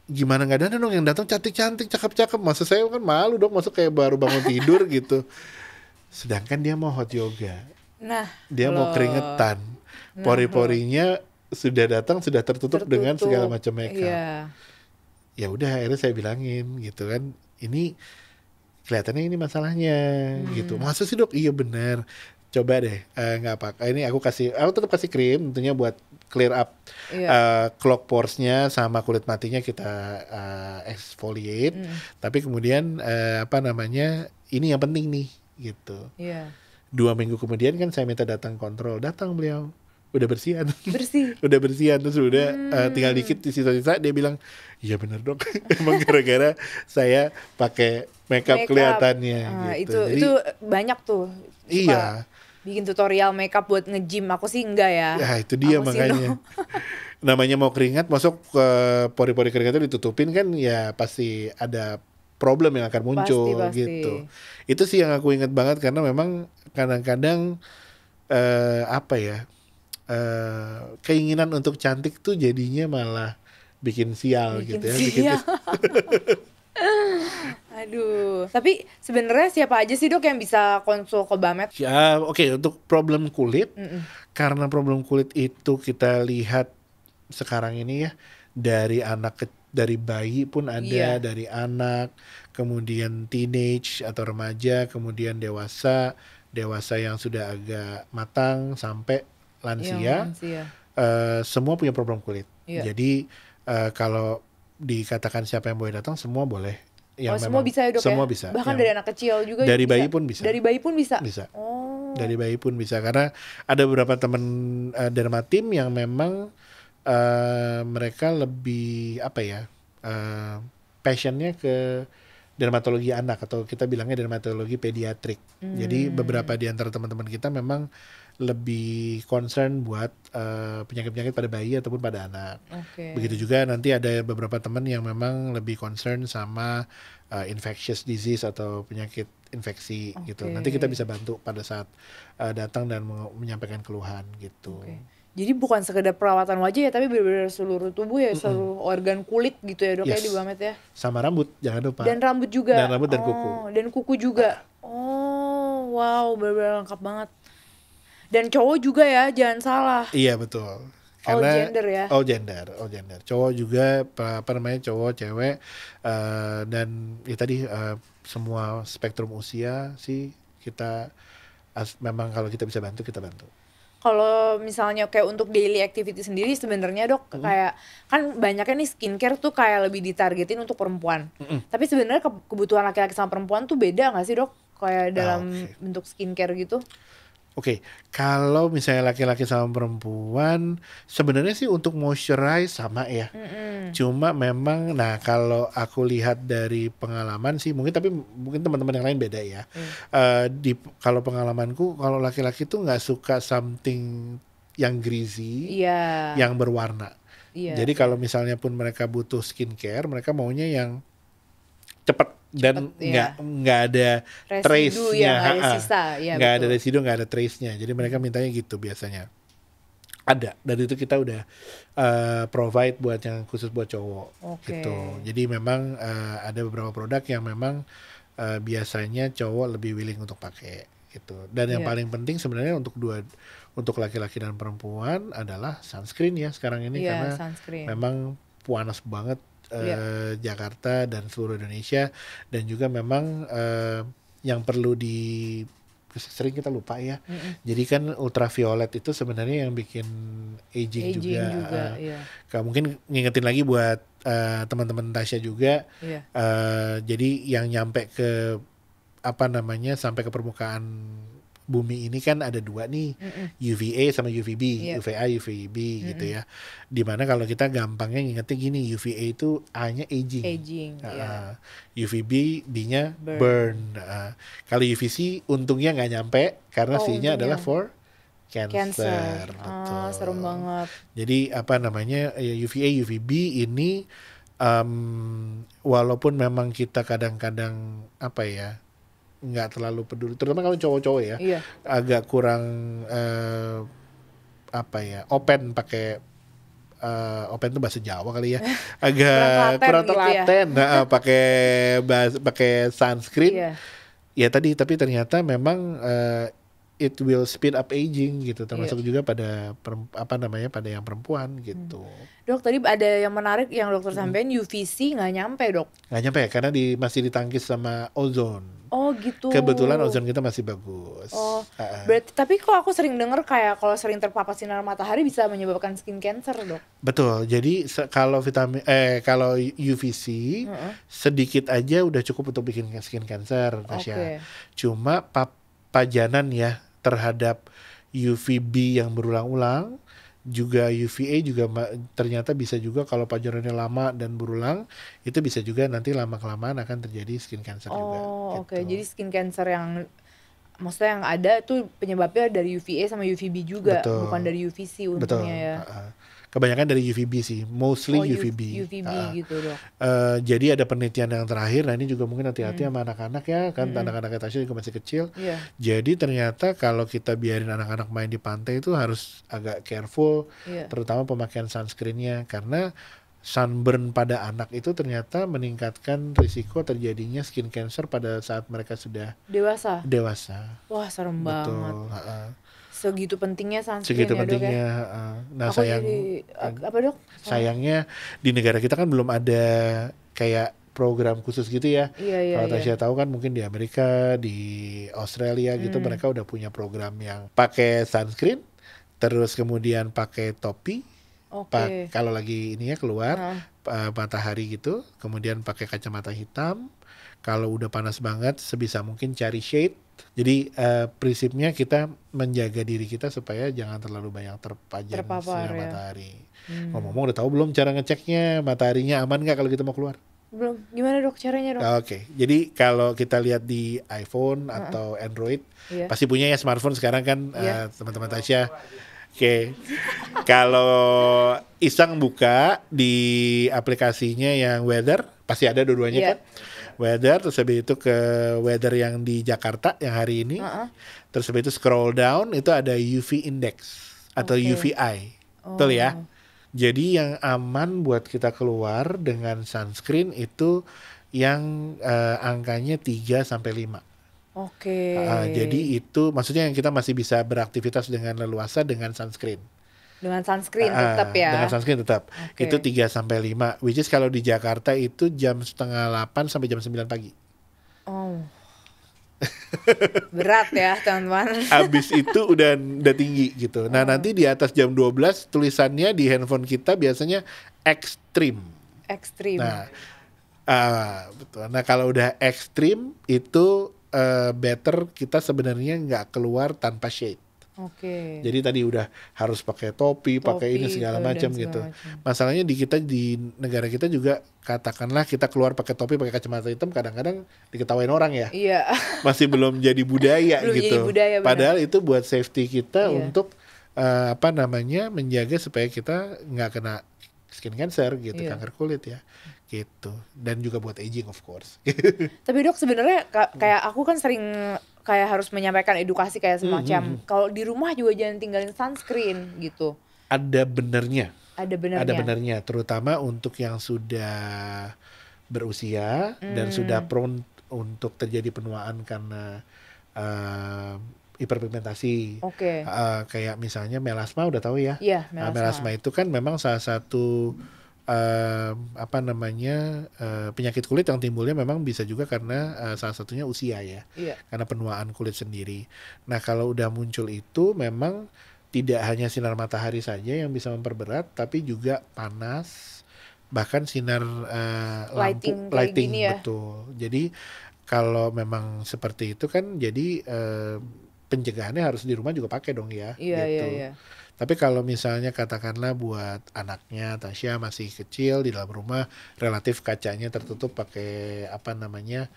gimana nggak dandan dong yang datang cantik-cantik cakep-cakep masa saya kan malu dong masa kayak baru bangun tidur [LAUGHS] gitu sedangkan dia mau hot yoga nah dia loh. mau keringetan nah, pori-porinya sudah datang sudah tertutup, tertutup dengan segala macam makeup yeah ya udah akhirnya saya bilangin gitu kan ini kelihatannya ini masalahnya hmm. gitu masa sih dok iya benar. coba deh eh, nggak uh, apa ini aku kasih aku tetap kasih krim tentunya buat clear up yeah. Iya. uh, clock poresnya sama kulit matinya kita uh, exfoliate mm. tapi kemudian uh, apa namanya ini yang penting nih gitu yeah. dua minggu kemudian kan saya minta datang kontrol datang beliau udah bersihan bersih [LAUGHS] udah bersihan terus udah eh, hmm. uh, tinggal dikit di sisa-sisa dia bilang iya benar dong [LAUGHS] emang gara-gara saya pakai makeup makeup kelihatannya uh, gitu. itu Jadi, itu banyak tuh iya bikin tutorial makeup buat nge aku sih enggak ya ya itu dia aku makanya [LAUGHS] namanya mau keringat masuk ke pori-pori keringatnya ditutupin kan ya pasti ada problem yang akan muncul pasti, pasti. gitu itu sih yang aku ingat banget karena memang kadang-kadang eh, apa ya uh, keinginan untuk cantik tuh jadinya malah bikin sial bikin gitu ya. Sial. Bikin [LAUGHS] Aduh, tapi sebenarnya siapa aja sih dok yang bisa konsul ke Bamet? Ya, oke okay, untuk problem kulit, mm -mm. karena problem kulit itu kita lihat sekarang ini ya dari anak ke, dari bayi pun ada, yeah. dari anak, kemudian teenage atau remaja, kemudian dewasa, dewasa yang sudah agak matang sampai lansia, yang lansia. Uh, semua punya problem kulit. Yeah. Jadi uh, kalau dikatakan siapa yang boleh datang, semua boleh. Yang oh, memang, semua bisa ya dok ya? semua ya? bisa. Bahkan yang dari anak kecil juga Dari bayi pun bisa. Dari bayi pun bisa? Bisa. Oh. Dari bayi pun bisa. Karena ada beberapa teman uh, derma yang memang uh, mereka lebih, apa ya, uh, passionnya ke dermatologi anak atau kita bilangnya dermatologi pediatrik. Hmm. Jadi beberapa di antara teman-teman kita memang lebih concern buat eh, penyakit-penyakit uh, pada bayi ataupun pada anak. Okay. Begitu juga nanti ada beberapa teman yang memang lebih concern sama uh, infectious disease atau penyakit infeksi okay. gitu. Nanti kita bisa bantu pada saat uh, datang dan menyampaikan keluhan gitu. Okay. Jadi bukan sekedar perawatan wajah ya, tapi benar-benar seluruh tubuh ya, mm -hmm. seluruh organ kulit gitu ya dok ya, yes. ya di Bamet ya. Sama rambut, jangan lupa. Dan rambut juga. Dan rambut dan oh, kuku. Dan kuku juga. Ah. Oh, wow, benar-benar lengkap banget. Dan cowok juga ya, jangan salah. Iya betul. Karena all gender ya. All gender, all gender. Cowok juga apa namanya cowok, cewek uh, dan ya tadi uh, semua spektrum usia sih kita as, memang kalau kita bisa bantu kita bantu kalau misalnya kayak untuk daily activity sendiri sebenarnya dok mm. kayak kan banyaknya nih skincare tuh kayak lebih ditargetin untuk perempuan. Mm Tapi sebenarnya kebutuhan laki-laki sama perempuan tuh beda nggak sih dok? Kayak ah, dalam okay. bentuk skincare gitu? Oke, okay, kalau misalnya laki-laki sama perempuan, sebenarnya sih untuk moisturize sama ya. Mm-hmm. Cuma memang, nah kalau aku lihat dari pengalaman sih, mungkin tapi mungkin teman-teman yang lain beda ya. Mm. Uh, di kalau pengalamanku, kalau laki-laki tuh nggak suka something yang greasy, yeah. yang berwarna. Yeah. Jadi kalau misalnya pun mereka butuh skincare, mereka maunya yang cepat dan ya. nggak ya. nggak ada trace-nya, ya, nggak ada residu, nggak ada trace-nya. Jadi mereka mintanya gitu biasanya. Ada, Dan itu kita udah uh, provide buat yang khusus buat cowok okay. gitu. Jadi memang uh, ada beberapa produk yang memang uh, biasanya cowok lebih willing untuk pakai gitu. Dan yang yeah. paling penting sebenarnya untuk dua untuk laki-laki dan perempuan adalah sunscreen ya sekarang ini yeah, karena sunscreen. memang panas banget yeah. Iya. Jakarta dan seluruh Indonesia dan juga memang eh, yang perlu di sering kita lupa ya. Mm -hmm. Jadi kan ultraviolet itu sebenarnya yang bikin aging, aging juga. juga uh, iya. Kalau mungkin ngingetin lagi buat uh, teman-teman Tasya juga. Yeah. Iya. Uh, jadi yang nyampe ke apa namanya sampai ke permukaan bumi ini kan ada dua nih mm UVA sama UVB yeah. UVA UVB mm -mm. gitu ya dimana kalau kita gampangnya ingetnya gini UVA itu A-nya aging, aging uh, yeah. UVB B-nya burn, burn. Uh, kalau UVC untungnya nggak nyampe karena oh, C-nya adalah for cancer, cancer. Oh, Betul. serem banget jadi apa namanya UVA ya, UVB ini um, walaupun memang kita kadang-kadang apa ya nggak terlalu peduli terutama kalau cowok-cowok ya iya. agak kurang uh, apa ya open pakai uh, open itu bahasa Jawa kali ya [LAUGHS] agak kurang telaten gitu ya. Nah, eh, pakai bahasa pakai sunscreen iya. ya tadi tapi ternyata memang uh, it will speed up aging gitu termasuk iya. juga pada apa namanya pada yang perempuan gitu hmm. dok tadi ada yang menarik yang dokter hmm. sampaikan UVC nggak nyampe dok nggak nyampe ya, karena di masih ditangkis sama ozon Oh gitu. Kebetulan ozon kita masih bagus. Oh. Uh, berarti tapi kok aku sering dengar kayak kalau sering terpapar sinar matahari bisa menyebabkan skin cancer dok. Betul. Jadi kalau vitamin eh kalau UVC uh -uh. sedikit aja udah cukup untuk bikin skin cancer, Tasya. Okay. Cuma pajanan ya terhadap UVB yang berulang-ulang juga UVA juga ternyata bisa juga kalau pajarannya lama dan berulang itu bisa juga nanti lama kelamaan akan terjadi skin cancer oh, juga. Oh oke okay. Gitu. jadi skin cancer yang maksudnya yang ada tuh penyebabnya dari UVA sama UVB juga Betul. bukan dari UVC untungnya Betul. ya. Uh -huh kebanyakan dari UVB sih, mostly oh, UVB. UVB uh, ah. gitu Uh, jadi ada penelitian yang terakhir, nah ini juga mungkin hati-hati hmm. sama anak-anak ya, kan hmm. anak-anaknya Tasya juga masih kecil. Yeah. Jadi ternyata kalau kita biarin anak-anak main di pantai itu harus agak careful, yeah. terutama pemakaian sunscreennya karena sunburn pada anak itu ternyata meningkatkan risiko terjadinya skin cancer pada saat mereka sudah dewasa. Dewasa. Wah, serem Betul. banget. Ha -ha segitu pentingnya sunscreen segitu ya, pentingnya dok, ya? nah Aku sayang jadi, apa dok sayangnya di negara kita kan belum ada kayak program khusus gitu ya. Iya, iya, Kalau iya. Tasya iya. tahu kan mungkin di Amerika, di Australia gitu hmm. mereka udah punya program yang pakai sunscreen, terus kemudian pakai topi, okay. kalau lagi ini ya keluar nah. matahari gitu, kemudian pakai kacamata hitam. Kalau udah panas banget sebisa mungkin cari shade jadi uh, prinsipnya kita menjaga diri kita supaya jangan terlalu banyak terpajan Terpapar, sinar ya. matahari. Hmm. Ngomong-ngomong udah tahu belum cara ngeceknya mataharinya aman nggak kalau kita mau keluar? Belum. Gimana dok caranya dok? Oke. Okay. Jadi kalau kita lihat di iPhone uh-uh. atau Android, yeah. pasti punya ya smartphone sekarang kan yeah. Iya. uh, teman-teman Tasya. Oke. Okay. kalau Isang buka di aplikasinya yang weather, pasti ada dua-duanya yeah. kan? weather terus habis itu ke weather yang di Jakarta yang hari ini. Uh -uh. Terus habis itu scroll down itu ada UV index atau okay. UVI. Oh. Betul ya? Oh. Jadi yang aman buat kita keluar dengan sunscreen itu yang uh, angkanya 3 sampai 5. Oke. Okay. Uh, jadi itu maksudnya yang kita masih bisa beraktivitas dengan leluasa dengan sunscreen. Dengan sunscreen uh, tetap ya. Dengan sunscreen tetap. Okay. Itu 3 sampai 5 which is kalau di Jakarta itu jam setengah 8 sampai jam 9 pagi. Oh. [LAUGHS] Berat ya, teman-teman. Habis itu udah udah tinggi gitu. Nah, oh. nanti di atas jam 12 tulisannya di handphone kita biasanya ekstrim. Ekstrim. Nah, uh, betul. Nah, kalau udah ekstrim itu uh, better kita sebenarnya nggak keluar tanpa shade. Oke. Okay. Jadi tadi udah harus pakai topi, topi pakai ini segala macam gitu. Masalahnya di kita di negara kita juga katakanlah kita keluar pakai topi, pakai kacamata hitam kadang-kadang diketawain orang ya. Iya. [LAUGHS] Masih belum jadi budaya belum gitu. Jadi budaya, Padahal itu buat safety kita yeah. untuk uh, apa namanya menjaga supaya kita nggak kena skin cancer gitu, yeah. kanker kulit ya gitu dan juga buat aging of course. [LAUGHS] Tapi dok sebenarnya kayak aku kan sering kayak harus menyampaikan edukasi kayak hmm, hmm, semacam mm-hmm. kalau di rumah juga jangan tinggalin sunscreen gitu. Ada benernya. Ada benernya. Ada benernya terutama untuk yang sudah berusia mm. dan hmm. sudah prone untuk terjadi penuaan karena uh, hiperpigmentasi. Oke. Okay. Uh, eh, kayak misalnya melasma udah tahu ya. Iya, yeah, melasma. Uh, melasma itu kan memang salah satu hmm uh, apa namanya uh, penyakit kulit yang timbulnya memang bisa juga karena uh, salah satunya usia ya, iya. karena penuaan kulit sendiri. Nah kalau udah muncul itu memang tidak hanya sinar matahari saja yang bisa memperberat, tapi juga panas, bahkan sinar uh, eh, lighting, lampu lighting ya. betul. Jadi kalau memang seperti itu kan jadi uh, pencegahannya harus di rumah juga pakai dong ya, iya, iya gitu. Iya, iya. Tapi kalau misalnya katakanlah buat anaknya Tasya masih kecil di dalam rumah relatif kacanya tertutup pakai apa namanya?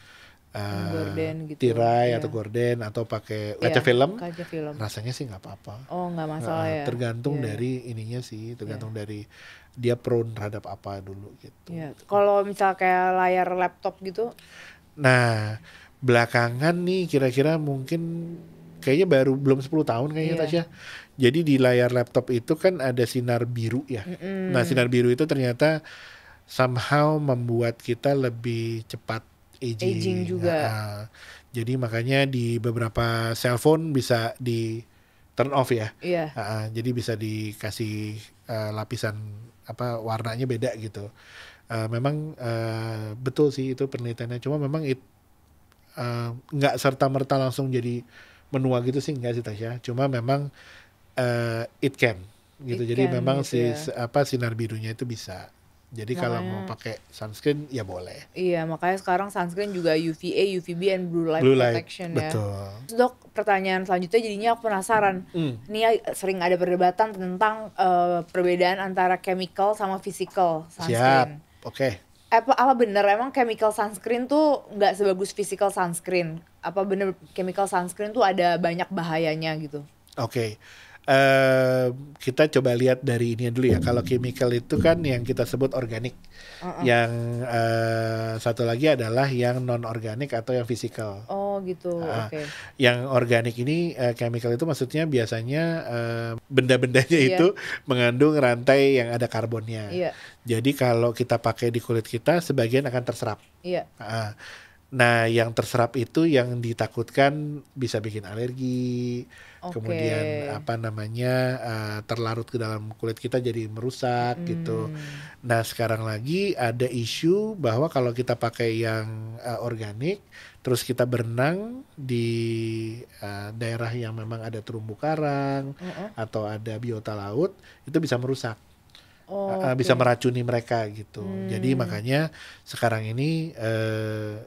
Uh, gorden gitu. tirai ya. atau gorden atau pakai iya, kaca, ya, film, kaca film rasanya sih nggak apa-apa oh nggak masalah nah, ya tergantung ya. dari ininya sih tergantung ya. dari dia prone terhadap apa dulu gitu ya. kalau misal kayak layar laptop gitu nah belakangan nih kira-kira mungkin kayaknya baru belum 10 tahun kayaknya yeah. Tasya. Jadi di layar laptop itu kan ada sinar biru ya. Mm Nah, sinar biru itu ternyata somehow membuat kita lebih cepat aging, aging juga. Nah, jadi makanya di beberapa cellphone bisa di turn off ya. Yeah. Iya. Uh, jadi bisa dikasih uh, lapisan apa warnanya beda gitu. Uh, memang uh, betul sih itu penelitiannya. Cuma memang nggak uh, serta merta langsung jadi menua gitu sih enggak sih Tasya cuma memang uh, it can gitu it jadi can, memang gitu si ya. apa sinar birunya itu bisa jadi makanya, kalau mau nah. pakai sunscreen ya boleh. Iya, makanya sekarang sunscreen juga UVA, UVB, and blue light blue protection light, ya. Betul. Dok, pertanyaan selanjutnya jadinya aku penasaran. Mm. Ini ya, sering ada perdebatan tentang uh, perbedaan antara chemical sama physical sunscreen. Siap, oke apa apa bener emang chemical sunscreen tuh nggak sebagus physical sunscreen? Apa bener chemical sunscreen tuh ada banyak bahayanya gitu? Oke. Okay. Uh, eh, kita coba lihat dari ini dulu ya. Kalau chemical itu kan yang kita sebut organik, uh -uh. yang uh, satu lagi adalah yang non organik atau yang physical. Oh gitu. Uh, Oke. Okay. Yang organik ini uh, chemical itu maksudnya biasanya uh, benda-bendanya yeah. itu mengandung rantai yang ada karbonnya. Yeah. Jadi kalau kita pakai di kulit kita, sebagian akan terserap. Iya. Nah, nah yang terserap itu yang ditakutkan bisa bikin alergi, okay. kemudian apa namanya uh, terlarut ke dalam kulit kita jadi merusak hmm. gitu. Nah sekarang lagi ada isu bahwa kalau kita pakai yang uh, organik, terus kita berenang di uh, daerah yang memang ada terumbu karang uh -uh. atau ada biota laut itu bisa merusak. Oh, ah, ah, okay. bisa meracuni mereka gitu. Hmm. Jadi makanya sekarang ini uh,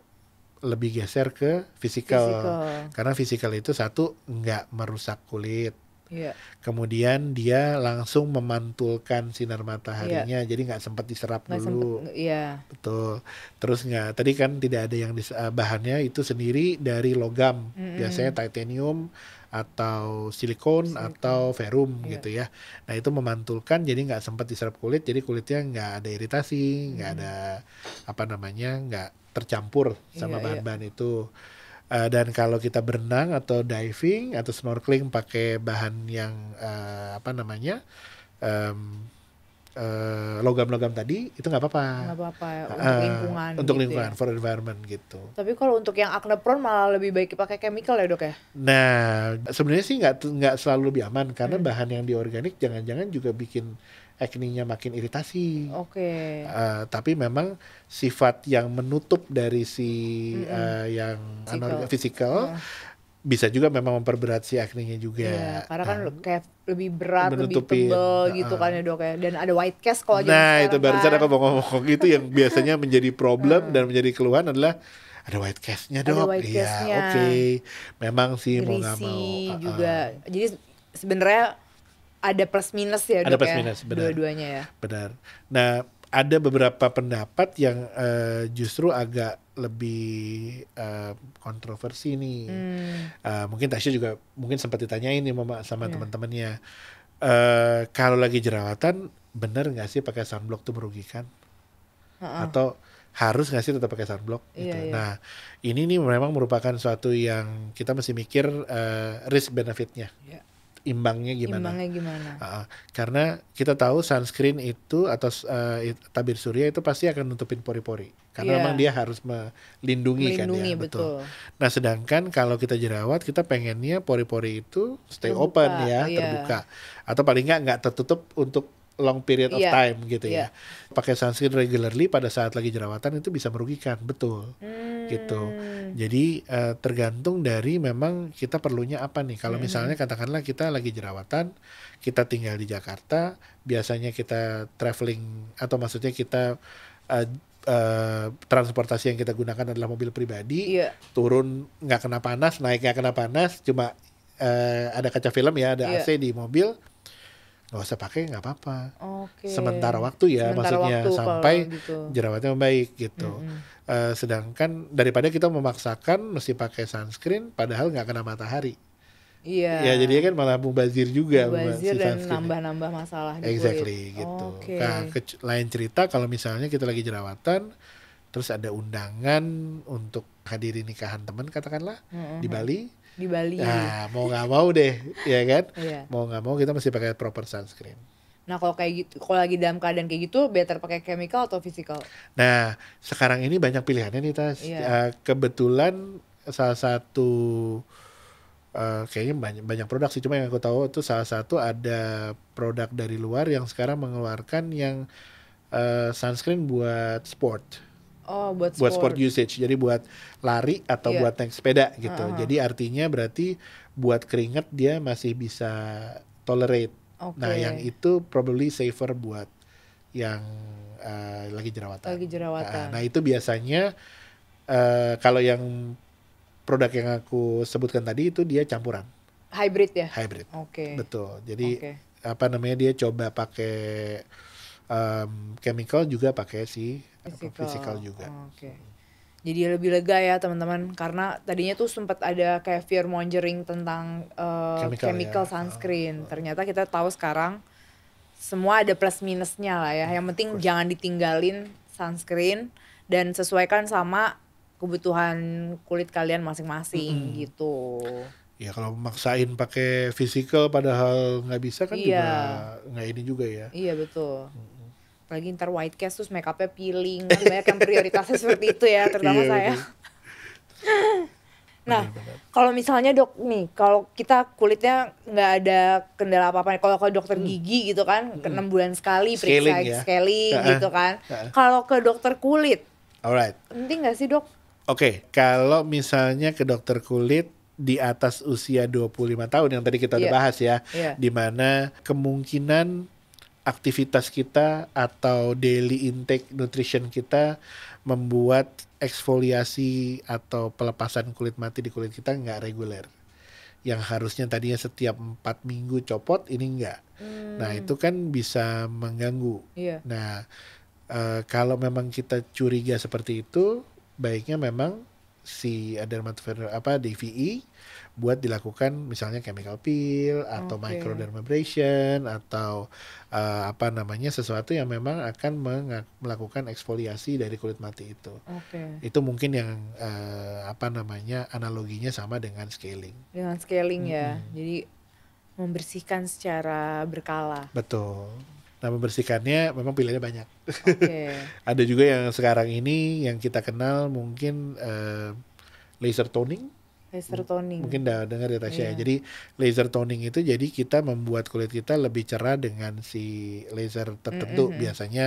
lebih geser ke fisikal. Karena fisikal itu satu nggak merusak kulit. Yeah. Kemudian dia langsung memantulkan sinar mataharinya, yeah. jadi nggak sempat diserap gak dulu. Sempet, yeah. Betul. Terus nggak, tadi kan tidak ada yang eh, bahannya itu sendiri dari logam. Mm -hmm. Biasanya titanium atau silikon, silikon. atau ferum yeah. gitu ya. Nah itu memantulkan jadi nggak sempat diserap kulit, jadi kulitnya nggak ada iritasi, nggak hmm. ada apa namanya nggak tercampur sama iya, iya. bahan-bahan yeah, yeah. itu. Uh, dan kalau kita berenang atau diving atau snorkeling pakai bahan yang uh, apa namanya um, Eh, logam-logam tadi itu nggak apa-apa. Nggak apa-apa untuk uh, lingkungan. Untuk gitu ya. lingkungan ya? for environment gitu. Tapi kalau untuk yang acne prone malah lebih baik pakai chemical ya dok ya? Nah sebenarnya sih nggak nggak selalu lebih aman karena hmm. bahan yang diorganik jangan-jangan juga bikin acne makin iritasi. Oke. Okay. Uh, eh, tapi memang sifat yang menutup dari si -hmm. uh, yang physical, fisikal bisa juga memang memperberat si acne juga. Iya, karena kan nah, kayak lebih berat, lebih tebel uh, gitu ah. kan ya dok ya. Dan ada white cast kalau Nah itu barusan kan. apa ngomong-ngomong itu yang biasanya [LAUGHS] menjadi problem ah. dan menjadi keluhan adalah ada white cast-nya dok. Ada white iya, Oke, okay. memang sih Grisi mau nggak mau. Ah, juga. Uh. Jadi sebenarnya ada plus minus ya dok ada plus ya. Dua-duanya ya. Benar. Nah ada beberapa pendapat yang uh, justru agak lebih uh, kontroversi nih. Hmm. Uh, mungkin Tasya juga mungkin sempat ditanyain nih mama sama yeah. teman-temannya. Uh, kalau lagi jerawatan, benar nggak sih pakai sunblock itu merugikan? Uh -uh. Atau harus nggak sih tetap pakai sunblock? Iya, gitu. yeah. Nah, ini nih memang merupakan suatu yang kita mesti mikir uh, risk benefitnya. Yeah imbangnya gimana. Imbangnya gimana? Uh, karena kita tahu sunscreen itu atau uh, tabir surya itu pasti akan nutupin pori-pori. Karena yeah. memang dia harus melindungi, melindungi kan ya, betul. betul. Nah, sedangkan kalau kita jerawat, kita pengennya pori-pori itu stay terbuka, open ya, yeah. terbuka. Atau paling nggak nggak tertutup untuk long period of yeah. time gitu yeah. ya. Iya. Pakai sunscreen regularly pada saat lagi jerawatan itu bisa merugikan, betul. Hmm. Gitu. Jadi uh, tergantung dari memang kita perlunya apa nih. Kalau hmm. misalnya katakanlah kita lagi jerawatan, kita tinggal di Jakarta, biasanya kita traveling atau maksudnya kita uh, Uh, transportasi yang kita gunakan adalah mobil pribadi, yeah. turun nggak kena panas, naik nggak kena panas, cuma uh, ada kaca film ya, ada yeah. AC di mobil, nggak usah pakai nggak apa-apa okay. sementara waktu ya sementara maksudnya waktu sampai gitu. jerawatnya membaik gitu mm -hmm. uh, sedangkan daripada kita memaksakan mesti pakai sunscreen padahal nggak kena matahari Iya. Ya jadinya kan malah mubazir juga mubazir si dan nambah-nambah masalah di exactly, gitu. okay. Nah, lain cerita kalau misalnya kita lagi jerawatan terus ada undangan untuk hadiri nikahan teman katakanlah mm -hmm. di Bali di Bali. Nah, mau nggak mau deh, ya kan? Yeah. Mau nggak mau kita masih pakai proper sunscreen. Nah, kalau kayak gitu, kalau lagi dalam keadaan kayak gitu, better pakai chemical atau physical? Nah, sekarang ini banyak pilihannya nih, Tas. Yeah. Iya. kebetulan salah satu uh, kayaknya banyak banyak produk sih, cuma yang aku tahu itu salah satu ada produk dari luar yang sekarang mengeluarkan yang uh, sunscreen buat sport. Oh, buat sport. sport usage. Jadi buat lari atau yeah. buat naik sepeda gitu. Uh -huh. Jadi artinya berarti buat keringat dia masih bisa tolerate. Okay. Nah, yang itu probably safer buat yang uh, lagi jerawatan. Lagi jerawatan. Nah, nah itu biasanya uh, kalau yang produk yang aku sebutkan tadi itu dia campuran. Hybrid ya? Hybrid. Oke. Okay. Betul. Jadi okay. apa namanya dia coba pakai um, chemical juga pakai si physical, physical juga. Oh, Oke. Okay. Jadi lebih lega ya teman-teman karena tadinya tuh sempat ada kayak fear mongering tentang uh, chemical, chemical ya. sunscreen. Oh. Ternyata kita tahu sekarang semua ada plus minusnya lah ya. Yang penting jangan ditinggalin sunscreen dan sesuaikan sama kebutuhan kulit kalian masing-masing hmm. gitu. Ya kalau maksain pakai physical padahal nggak bisa kan iya. juga nggak ini juga ya. Iya betul apalagi ntar white cast terus makeupnya peeling kan banyak yang prioritasnya [LAUGHS] seperti itu ya terutama yeah, saya nah kalau misalnya dok nih kalau kita kulitnya nggak ada kendala apa apa kalau ke dokter hmm. gigi gitu kan hmm. 6 bulan sekali scaling, periksa ya. scaling gitu kan kalau ke dokter kulit alright penting nggak sih dok oke okay, kalau misalnya ke dokter kulit di atas usia 25 tahun yang tadi kita yeah. Iya. bahas ya yeah. dimana kemungkinan aktivitas kita atau daily intake nutrition kita membuat eksfoliasi atau pelepasan kulit mati di kulit kita nggak reguler. Yang harusnya tadinya setiap empat minggu copot ini nggak. Nah, hmm. Nah itu kan bisa mengganggu. Yeah. Nah e, kalau memang kita curiga seperti itu, baiknya memang si dermatovener apa DVE buat dilakukan misalnya chemical peel atau okay. microdermabrasion atau uh, apa namanya sesuatu yang memang akan melakukan eksfoliasi dari kulit mati itu. Okay. Itu mungkin yang uh, apa namanya analoginya sama dengan scaling. Dengan scaling mm -hmm. ya. Jadi membersihkan secara berkala. Betul. Nah membersihkannya memang pilihannya banyak. Okay. [LAUGHS] Ada juga yang sekarang ini yang kita kenal mungkin uh, laser toning. Laser toning. Mungkin dah dengar ya Tasya. Yeah. Iya. Jadi laser toning itu jadi kita membuat kulit kita lebih cerah dengan si laser tertentu. Mm -hmm. Biasanya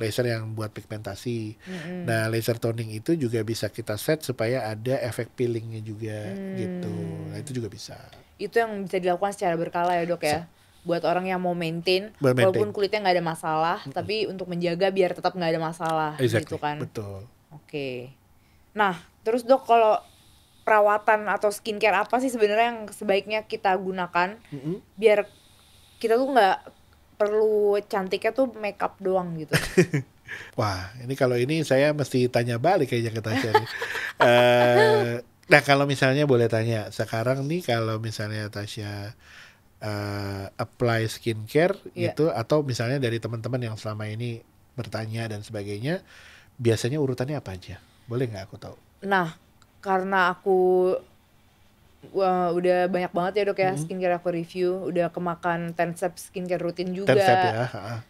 laser yang buat pigmentasi. Mm -hmm. Nah laser toning itu juga bisa kita set supaya ada efek peelingnya juga mm. gitu. Nah itu juga bisa. Itu yang bisa dilakukan secara berkala ya dok ya buat orang yang mau maintain, maintain. walaupun kulitnya nggak ada masalah, mm -hmm. tapi untuk menjaga biar tetap nggak ada masalah, gitu exactly. gitu kan? Betul. Oke. Okay. Nah, terus dok kalau perawatan atau skincare apa sih sebenarnya yang sebaiknya kita gunakan mm -hmm. biar kita tuh nggak perlu cantiknya tuh makeup doang gitu. [LAUGHS] Wah, ini kalau ini saya mesti tanya balik kayaknya ke Tasya. uh, [LAUGHS] nah, kalau misalnya boleh tanya, sekarang nih kalau misalnya Tasya uh, apply skincare yeah. itu atau misalnya dari teman-teman yang selama ini bertanya dan sebagainya biasanya urutannya apa aja boleh nggak aku tahu nah karena aku uh, udah banyak banget ya dok ya -hmm. skincare aku review udah kemakan ten step skincare rutin juga step ya.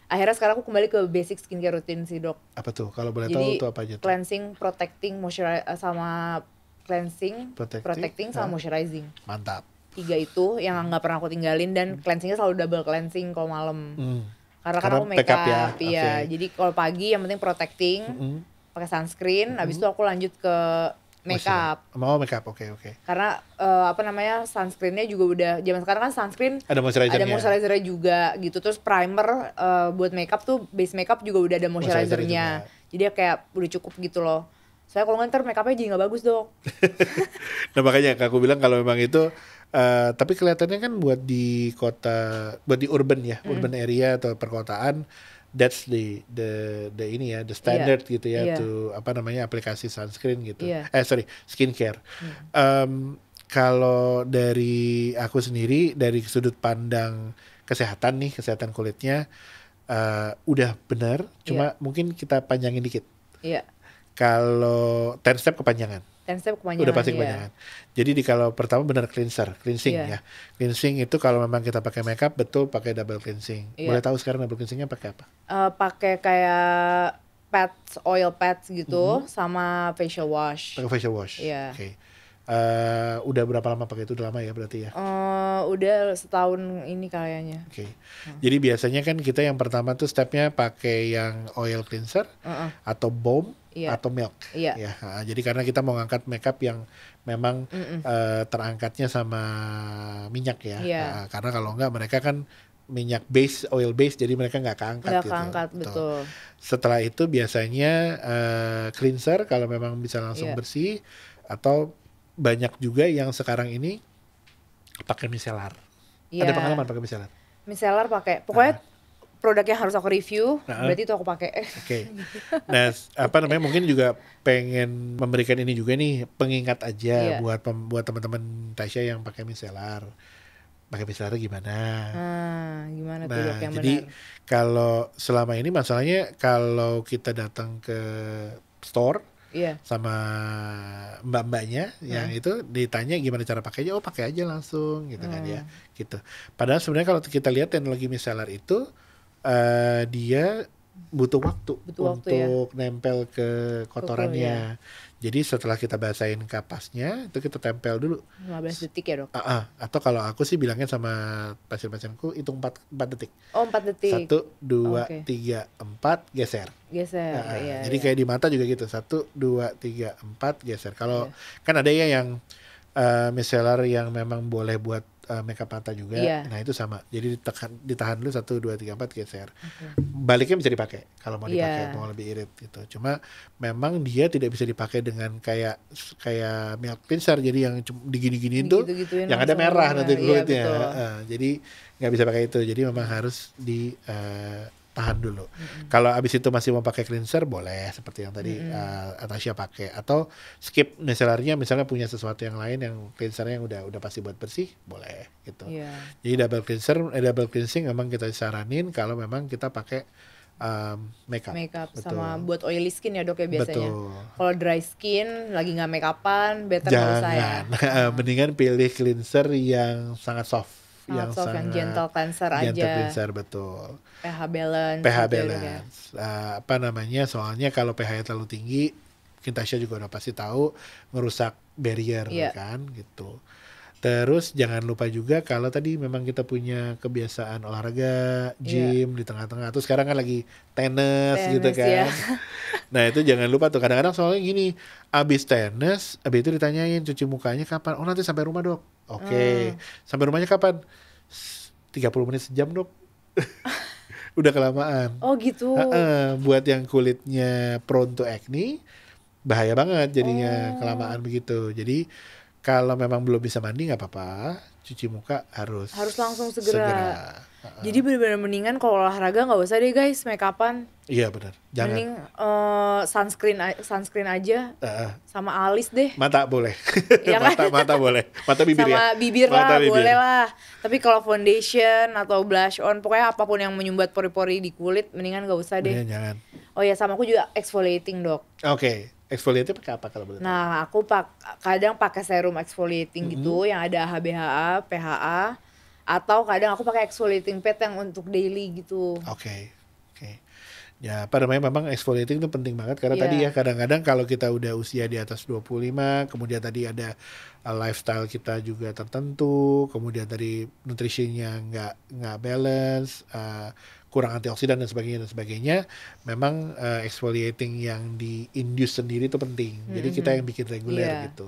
akhirnya sekarang aku kembali ke basic skincare rutin sih dok apa tuh kalau boleh Jadi, tahu tuh apa aja tuh? cleansing protecting moisturize sama cleansing protecting, protecting sama ha. moisturizing mantap tiga itu yang nggak pernah aku tinggalin dan hmm. cleansingnya selalu double cleansing kalau malam hmm. karena, kan karena aku makeup ya, ya. Okay. jadi kalau pagi yang penting protecting hmm. pakai sunscreen hmm. habis itu aku lanjut ke makeup mau oh, makeup oke okay, oke okay. karena uh, apa namanya sunscreennya juga udah zaman sekarang kan sunscreen ada moisturizer ada moisturizer juga gitu terus primer uh, buat makeup tuh base makeup juga udah ada moisturizernya moisturizer jadi ya kayak udah cukup gitu loh saya kalau nganter makeupnya jadi nggak bagus dong [LAUGHS] nah makanya aku bilang kalau memang itu Uh, tapi kelihatannya kan buat di kota, buat di urban ya, mm. urban area atau perkotaan, that's the the the ini ya, the standard yeah. gitu ya, yeah. to apa namanya aplikasi sunscreen gitu. Yeah. Eh sorry, skincare. Mm. Um, kalau dari aku sendiri dari sudut pandang kesehatan nih kesehatan kulitnya uh, udah benar cuma yeah. mungkin kita panjangin dikit yeah. kalau ten step kepanjangan kebanyakan. Udah pasti ya. kebanyakan. Jadi di kalau pertama benar cleanser, cleansing yeah. ya. Cleansing itu kalau memang kita pakai makeup betul pakai double cleansing. Yeah. Boleh tahu sekarang double cleansingnya pakai apa? Uh, pakai kayak pads, oil pads gitu, mm-hmm. sama facial wash. Pakai facial wash. Iya. Oke. Okay. Uh, eh, udah berapa lama pakai itu? Udah lama ya berarti ya? Uh, udah setahun ini kayaknya. Oke. Okay. Hmm. Uh. Jadi biasanya kan kita yang pertama tuh stepnya pakai yang oil cleanser uh-uh. atau balm yeah. atau milk yeah. ya nah, jadi karena kita mau ngangkat makeup yang memang Uh, terangkatnya sama minyak ya yeah. nah, karena kalau enggak mereka kan minyak base oil base jadi mereka nggak keangkat gak gitu. keangkat betul. betul setelah itu biasanya uh, cleanser kalau memang bisa langsung yeah. bersih atau banyak juga yang sekarang ini pakai micellar yeah. ada iya. pengalaman pakai micellar micellar pakai pokoknya uh Produk yang harus aku review, -huh. berarti itu aku pakai. [LAUGHS] Oke. Okay. Nah, apa namanya mungkin juga pengen memberikan ini juga nih pengingat aja yeah. buat buat teman-teman Tasya yang pakai micellar. Pakai micellar gimana? Ah, gimana nah, tuh yang jadi benar? kalau selama ini masalahnya kalau kita datang ke store yeah. sama mbak-mbaknya hmm. yang itu ditanya gimana cara pakainya oh pakai aja langsung gitu hmm. kan ya hmm. gitu padahal sebenarnya kalau kita lihat teknologi micellar itu uh, dia butuh waktu butuh untuk waktu ya. nempel ke kotorannya. Koko, ya. Jadi setelah kita basahin kapasnya, itu kita tempel dulu. 15 detik ya dok? Uh -uh. Atau kalau aku sih bilangnya sama pasien-pasienku, hitung 4, 4 detik. Oh 4 detik. dua, oh, okay. tiga, empat, geser. Geser, uh -uh. Iya, Jadi iya. kayak di mata juga gitu, Satu dua tiga empat geser. Kalau iya. kan ada ya yang uh, micellar yang memang boleh buat uh, makeup mata juga. Yeah. Nah, itu sama. Jadi ditekan ditahan dulu satu dua tiga empat geser. Okay. Baliknya bisa dipakai kalau mau dipakai yeah. mau lebih irit gitu. Cuma memang dia tidak bisa dipakai dengan kayak kayak milk pincer jadi yang digini gini tuh yang ada merah nanti iya, kulitnya. Ya, uh, jadi nggak bisa pakai itu. Jadi memang harus di uh, tahan dulu. Mm-hmm. Kalau abis itu masih mau pakai cleanser boleh seperti yang tadi mm-hmm. uh, eh, Natasha pakai atau skip misalnya misalnya punya sesuatu yang lain yang cleansernya yang udah udah pasti buat bersih boleh gitu. Yeah. Jadi double cleanser eh, double cleansing memang kita saranin kalau memang kita pakai um, makeup. Makeup Betul. sama buat oily skin ya dok ya biasanya. Kalau dry skin lagi nggak makeupan, better Jangan. kalau saya. [LAUGHS] Mendingan pilih cleanser yang sangat soft yang soft sangat gentle cancer aja. Gentle cleanser betul. pH balance. pH gitu, gitu. balance. Ya. Uh, apa namanya? Soalnya kalau pH-nya terlalu tinggi, kita juga udah pasti tahu merusak barrier yeah. kan gitu. Terus jangan lupa juga kalau tadi memang kita punya kebiasaan olahraga, iya. gym yeah. di tengah-tengah. Terus sekarang kan lagi tenis gitu kan. Yeah. [LAUGHS] nah itu jangan lupa tuh. Kadang-kadang soalnya gini, abis tenis, abis itu ditanyain cuci mukanya kapan? Oh nanti sampai rumah dok. Oke. Okay. Hmm. Sampai rumahnya kapan? 30 menit sejam dok. [LAUGHS] Udah kelamaan. Oh gitu. buat yang kulitnya prone to acne, bahaya banget jadinya oh. kelamaan begitu. Jadi kalau memang belum bisa mandi nggak apa-apa cuci muka harus harus langsung segera, segera. jadi benar-benar mendingan kalau olahraga nggak usah deh guys make upan iya benar jangan mending uh, sunscreen sunscreen aja uh-uh. sama alis deh mata boleh [LAUGHS] ya kan? mata boleh mata bibir sama ya bibir mata lah bibir. boleh lah tapi kalau foundation atau blush on pokoknya apapun yang menyumbat pori-pori di kulit mendingan nggak usah deh mendingan jangan oh ya sama aku juga exfoliating dok oke okay exfoliate pakai apa kalau boleh Nah, aku pak kadang pakai serum exfoliating mm -hmm. gitu mm-hmm. yang ada HBHA, PHA atau kadang aku pakai exfoliating pad yang untuk daily gitu. Oke. Okay. Oke. Okay ya pada namanya memang exfoliating itu penting banget karena yeah. tadi ya iya. kadang-kadang kalau kita udah usia di atas 25 kemudian tadi ada uh, lifestyle kita juga tertentu kemudian tadi nutrisinya nggak nggak balance uh, kurang antioksidan dan sebagainya dan sebagainya memang uh, exfoliating yang di induce sendiri itu penting mm-hmm. jadi kita mm-hmm. yang bikin reguler yeah. gitu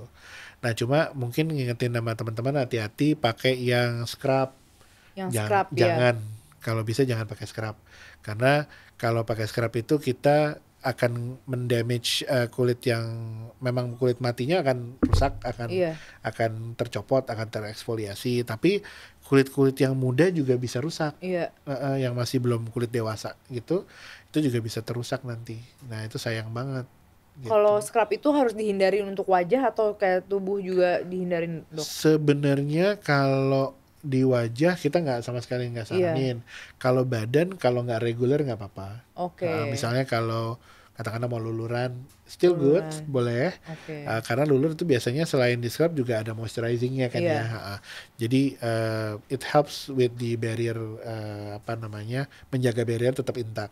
nah cuma mungkin ngingetin nama teman-teman hati-hati pakai yang scrub yang Jang, scrub iya. jangan ya. kalau bisa jangan pakai scrub karena kalau pakai scrub itu kita akan mendamage uh, kulit yang memang kulit matinya akan rusak akan yeah. akan tercopot akan terexfoliasi. tapi kulit-kulit yang muda juga bisa rusak, yeah. Iya. uh, uh, yang masih belum kulit dewasa gitu, itu juga bisa terusak nanti. Nah itu sayang banget. Gitu. Kalau scrub itu harus dihindari untuk wajah atau kayak tubuh juga dihindarin dok? Sebenarnya kalau di wajah kita nggak sama sekali nggak iya. saranin. Yeah. Kalau badan kalau nggak reguler nggak apa-apa. Oke. Okay. Nah, misalnya kalau katakanlah mau luluran still good boleh okay. uh, eh, karena lulur itu biasanya selain di scrub juga ada moisturizingnya kan yeah. ya uh, jadi uh, it helps with the barrier uh, apa namanya menjaga barrier tetap intak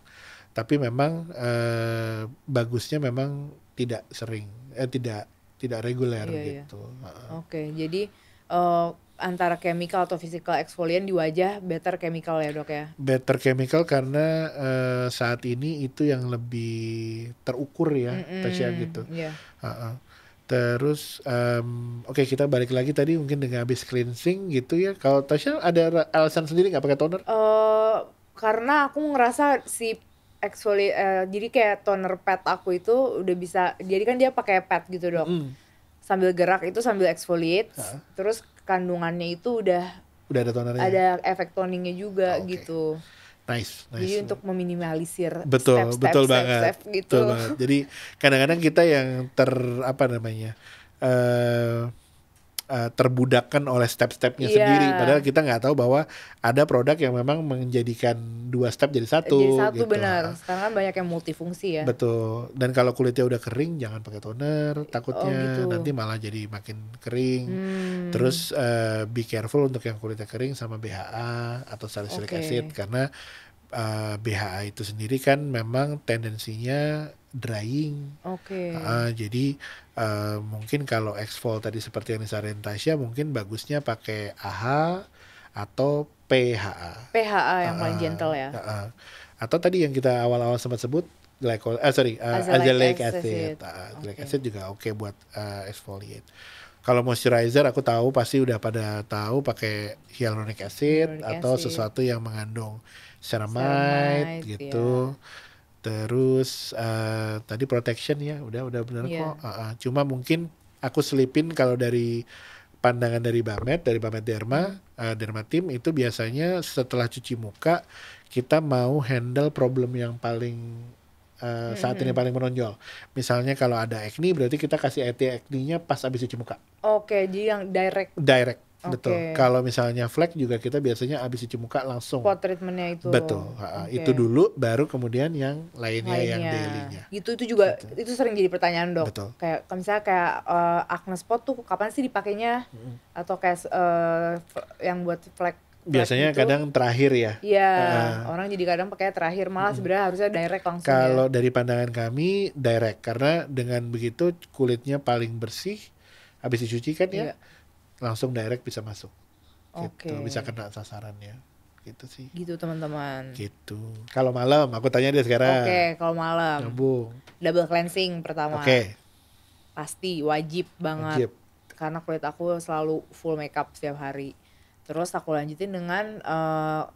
tapi memang uh, bagusnya memang tidak sering eh tidak tidak reguler yeah, iya. gitu yeah. Uh. oke okay, jadi uh, antara chemical atau physical exfoliant di wajah better chemical ya dok ya? Better chemical karena uh, saat ini itu yang lebih terukur ya, mm -mm, Tasya gitu. Yeah. Iya. Uh -uh. Terus, um, oke okay, kita balik lagi tadi mungkin dengan habis cleansing gitu ya. Kalau Tasya ada alasan sendiri nggak pakai toner? Uh, karena aku ngerasa si exfoliant, uh, eh, jadi kayak toner pad aku itu udah bisa, jadi kan dia pakai pad gitu dok. Mm sambil gerak itu sambil exfoliate uh -huh. terus kandungannya itu udah udah ada tonernya ada efek toningnya juga oh, okay. gitu Nice, nice. Jadi untuk meminimalisir betul, step, step, betul step, banget, step, gitu. Betul banget. Jadi kadang-kadang kita yang ter apa namanya uh, Eh, terbudakkan oleh step-stepnya yeah. sendiri. Padahal kita nggak tahu bahwa ada produk yang memang menjadikan dua step jadi satu. Jadi satu gitu. benar. Sekarang kan banyak yang multifungsi ya. Betul. Dan kalau kulitnya udah kering jangan pakai toner, oh, takutnya oh, gitu. nanti malah jadi makin kering. Hmm. Terus uh, be careful untuk yang kulitnya kering sama BHA atau salicylic okay. acid karena uh, eh, BHA itu sendiri kan memang tendensinya drying. Oke. Okay. Uh, jadi uh, mungkin kalau exfol tadi seperti yang disarankan Tasya mungkin bagusnya pakai AHA atau PHA. PHA yang uh, paling gentle ya. Uh, uh. Atau tadi yang kita awal-awal sempat sebut glycol eh sorry uh, azelaic acid. acid. Uh, okay. acid juga oke okay buat uh, exfoliate. Kalau moisturizer aku tahu pasti udah pada tahu pakai hyaluronic acid hyaluronic atau acid. sesuatu yang mengandung ceramide, ceramide gitu. Yeah terus uh, tadi protection ya udah udah benar yeah. kok uh, uh. cuma mungkin aku selipin kalau dari pandangan dari Bamet dari Bamet Derma uh, Derma Tim itu biasanya setelah cuci muka kita mau handle problem yang paling Uh, saat ini hmm. paling menonjol. Misalnya kalau ada acne berarti kita kasih anti acne-nya pas habis cuci muka. Oke, okay, jadi yang direct. Direct. Okay. Betul. Kalau misalnya flek juga kita biasanya habis cuci muka langsung. Spot treatmentnya itu. Betul. Okay. Itu dulu, baru kemudian yang lainnya, lainnya. yang dailynya. Itu itu juga gitu. itu sering jadi pertanyaan dok. Betul. Kayak misalnya kayak uh, acne spot tuh kapan sih dipakainya? Hmm. Atau kayak uh, yang buat flek biasanya gitu. kadang terakhir ya. Iya, uh, orang jadi kadang pakai terakhir malah mm. sebenarnya harusnya direct langsung. Ya. Kalau ya. dari pandangan kami direct karena dengan begitu kulitnya paling bersih habis dicuci kan ya. Yeah langsung direct bisa masuk. Gitu, Oke. okay. bisa kena sasarannya. Gitu sih. Gitu teman-teman. Gitu. Kalau malam aku tanya dia sekarang. Oke, okay, kalau malam. Nyambung. Double cleansing pertama. Oke. Okay. Pasti wajib banget. Wajib. Karena kulit aku selalu full makeup setiap hari. Terus aku lanjutin dengan uh,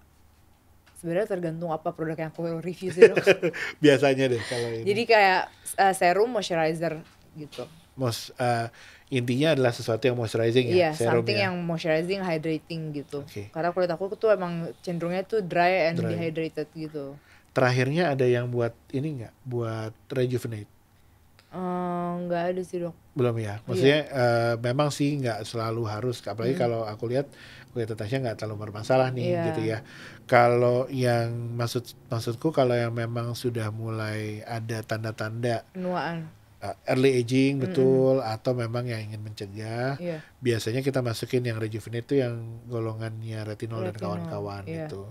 sebenarnya tergantung apa produk yang aku review sih [LAUGHS] Biasanya deh kalau ini. Jadi kayak uh, serum moisturizer gitu. Mos, uh, intinya adalah sesuatu yang moisturizing ya yeah, serum something ya. yang moisturizing hydrating gitu okay. karena kulit aku tuh emang cenderungnya tuh dry and dry. dehydrated gitu terakhirnya ada yang buat ini nggak buat rejuvenate eh, nggak um, ada sih dok belum ya iya. maksudnya yeah. uh, memang sih nggak selalu harus apalagi hmm. kalau aku lihat kulit tetasnya nggak terlalu bermasalah nih yeah. gitu ya kalau yang maksud maksudku kalau yang memang sudah mulai ada tanda-tanda penuaan uh, early aging mm -hmm. betul atau memang yang ingin mencegah yeah. biasanya kita masukin yang rejuvenate itu yang golongannya retinol, retinol. dan kawan-kawan yeah. itu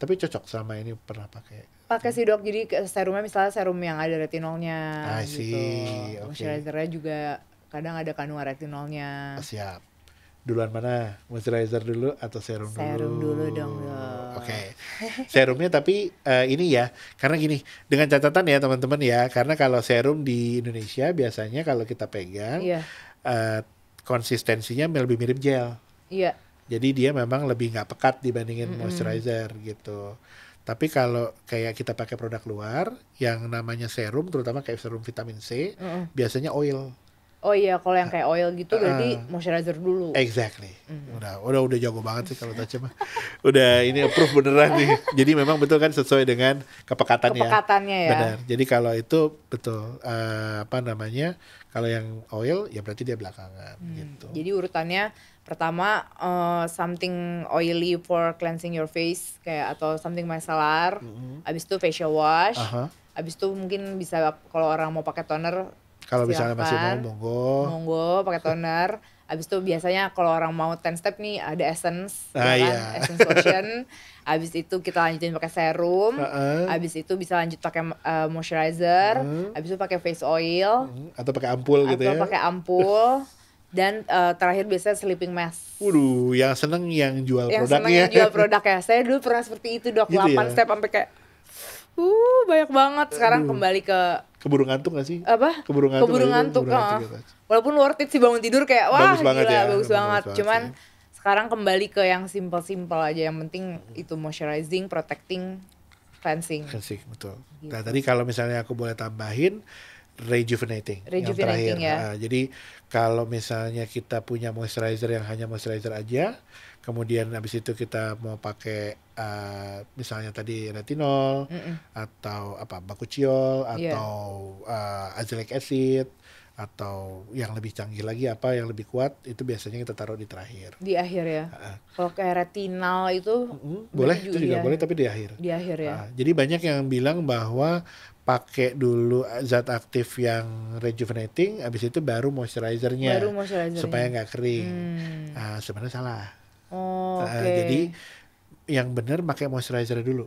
tapi cocok sama ini pernah pakai pakai sih dok jadi serumnya misalnya serum yang ada retinolnya I see. gitu moisturizer-nya juga kadang ada kandungan retinolnya siap duluan mana moisturizer dulu atau serum, serum dulu? Serum dulu dong. Oke. Okay. Serumnya tapi uh, ini ya, karena gini, dengan catatan ya teman-teman ya, karena kalau serum di Indonesia biasanya kalau kita pegang yeah. Iya. uh, konsistensinya lebih mirip gel. Yeah. Jadi dia memang lebih nggak pekat dibandingin mm -hmm. moisturizer gitu. Tapi kalau kayak kita pakai produk luar yang namanya serum terutama kayak serum vitamin C, mm -hmm. biasanya oil. Oh iya, kalau yang kayak oil gitu berarti uh, moisturizer dulu. Exactly. Mm. Udah, udah udah jago banget sih kalau touch mah. udah ini approve beneran nih. Jadi memang betul kan sesuai dengan kepekatannya. Kepekatannya ya. Benar. Jadi kalau itu betul uh, apa namanya? Kalau yang oil ya berarti dia belakangan hmm. gitu. Jadi urutannya pertama uh, something oily for cleansing your face kayak atau something micellar. Mm -hmm. Abis itu facial wash. Uh -huh. Abis itu mungkin bisa kalau orang mau pakai toner kalau misalnya masih mau monggo. Monggo pakai toner. Abis itu biasanya kalau orang mau ten step nih ada essence, ah, ya kan? iya. essence lotion. [LAUGHS] Abis itu kita lanjutin pakai serum. Uh -uh. Abis itu bisa lanjut pakai uh, moisturizer. Uh. Abis itu pakai face oil. Uh. Atau pakai ampul gitu ya? Atau pakai ampul. [LAUGHS] dan uh, terakhir biasanya sleeping mask. Waduh, yang seneng yang jual yang produknya. Yang seneng yang jual [LAUGHS] produknya. Saya dulu pernah seperti itu dok, gitu 8 ya? step sampai kayak Uh, banyak banget. Sekarang Aduh. kembali ke keburu ngantuk gak sih? Apa? Keburu ngantuk. Keburu ngantuk. Keburu ngantuk, ngantuk ya, Walaupun worth it sih bangun tidur kayak wah bagus gila, banget ya. bagus banget. banget. Cuman sih. sekarang kembali ke yang simple-simple aja yang penting itu moisturizing, protecting, cleansing. Cleansing, betul. Nah, gitu. Nah, tadi kalau misalnya aku boleh tambahin rejuvenating, rejuvenating yang terakhir. Ya. Nah, jadi kalau misalnya kita punya moisturizer yang hanya moisturizer aja, kemudian habis itu kita mau pakai uh, misalnya tadi retinol mm -mm. atau apa bakuchiol iya. atau yeah. uh, azelaic acid atau yang lebih canggih lagi apa yang lebih kuat itu biasanya kita taruh di terakhir di akhir ya uh, kalau kayak retinal itu boleh itu juga ya? boleh tapi di akhir di akhir ya uh, jadi banyak yang bilang bahwa pakai dulu zat aktif yang rejuvenating habis itu baru moisturizernya baru moisturizer supaya nggak kering hmm. uh, sebenarnya salah Oh, ah, okay. uh, jadi yang benar pakai moisturizer dulu.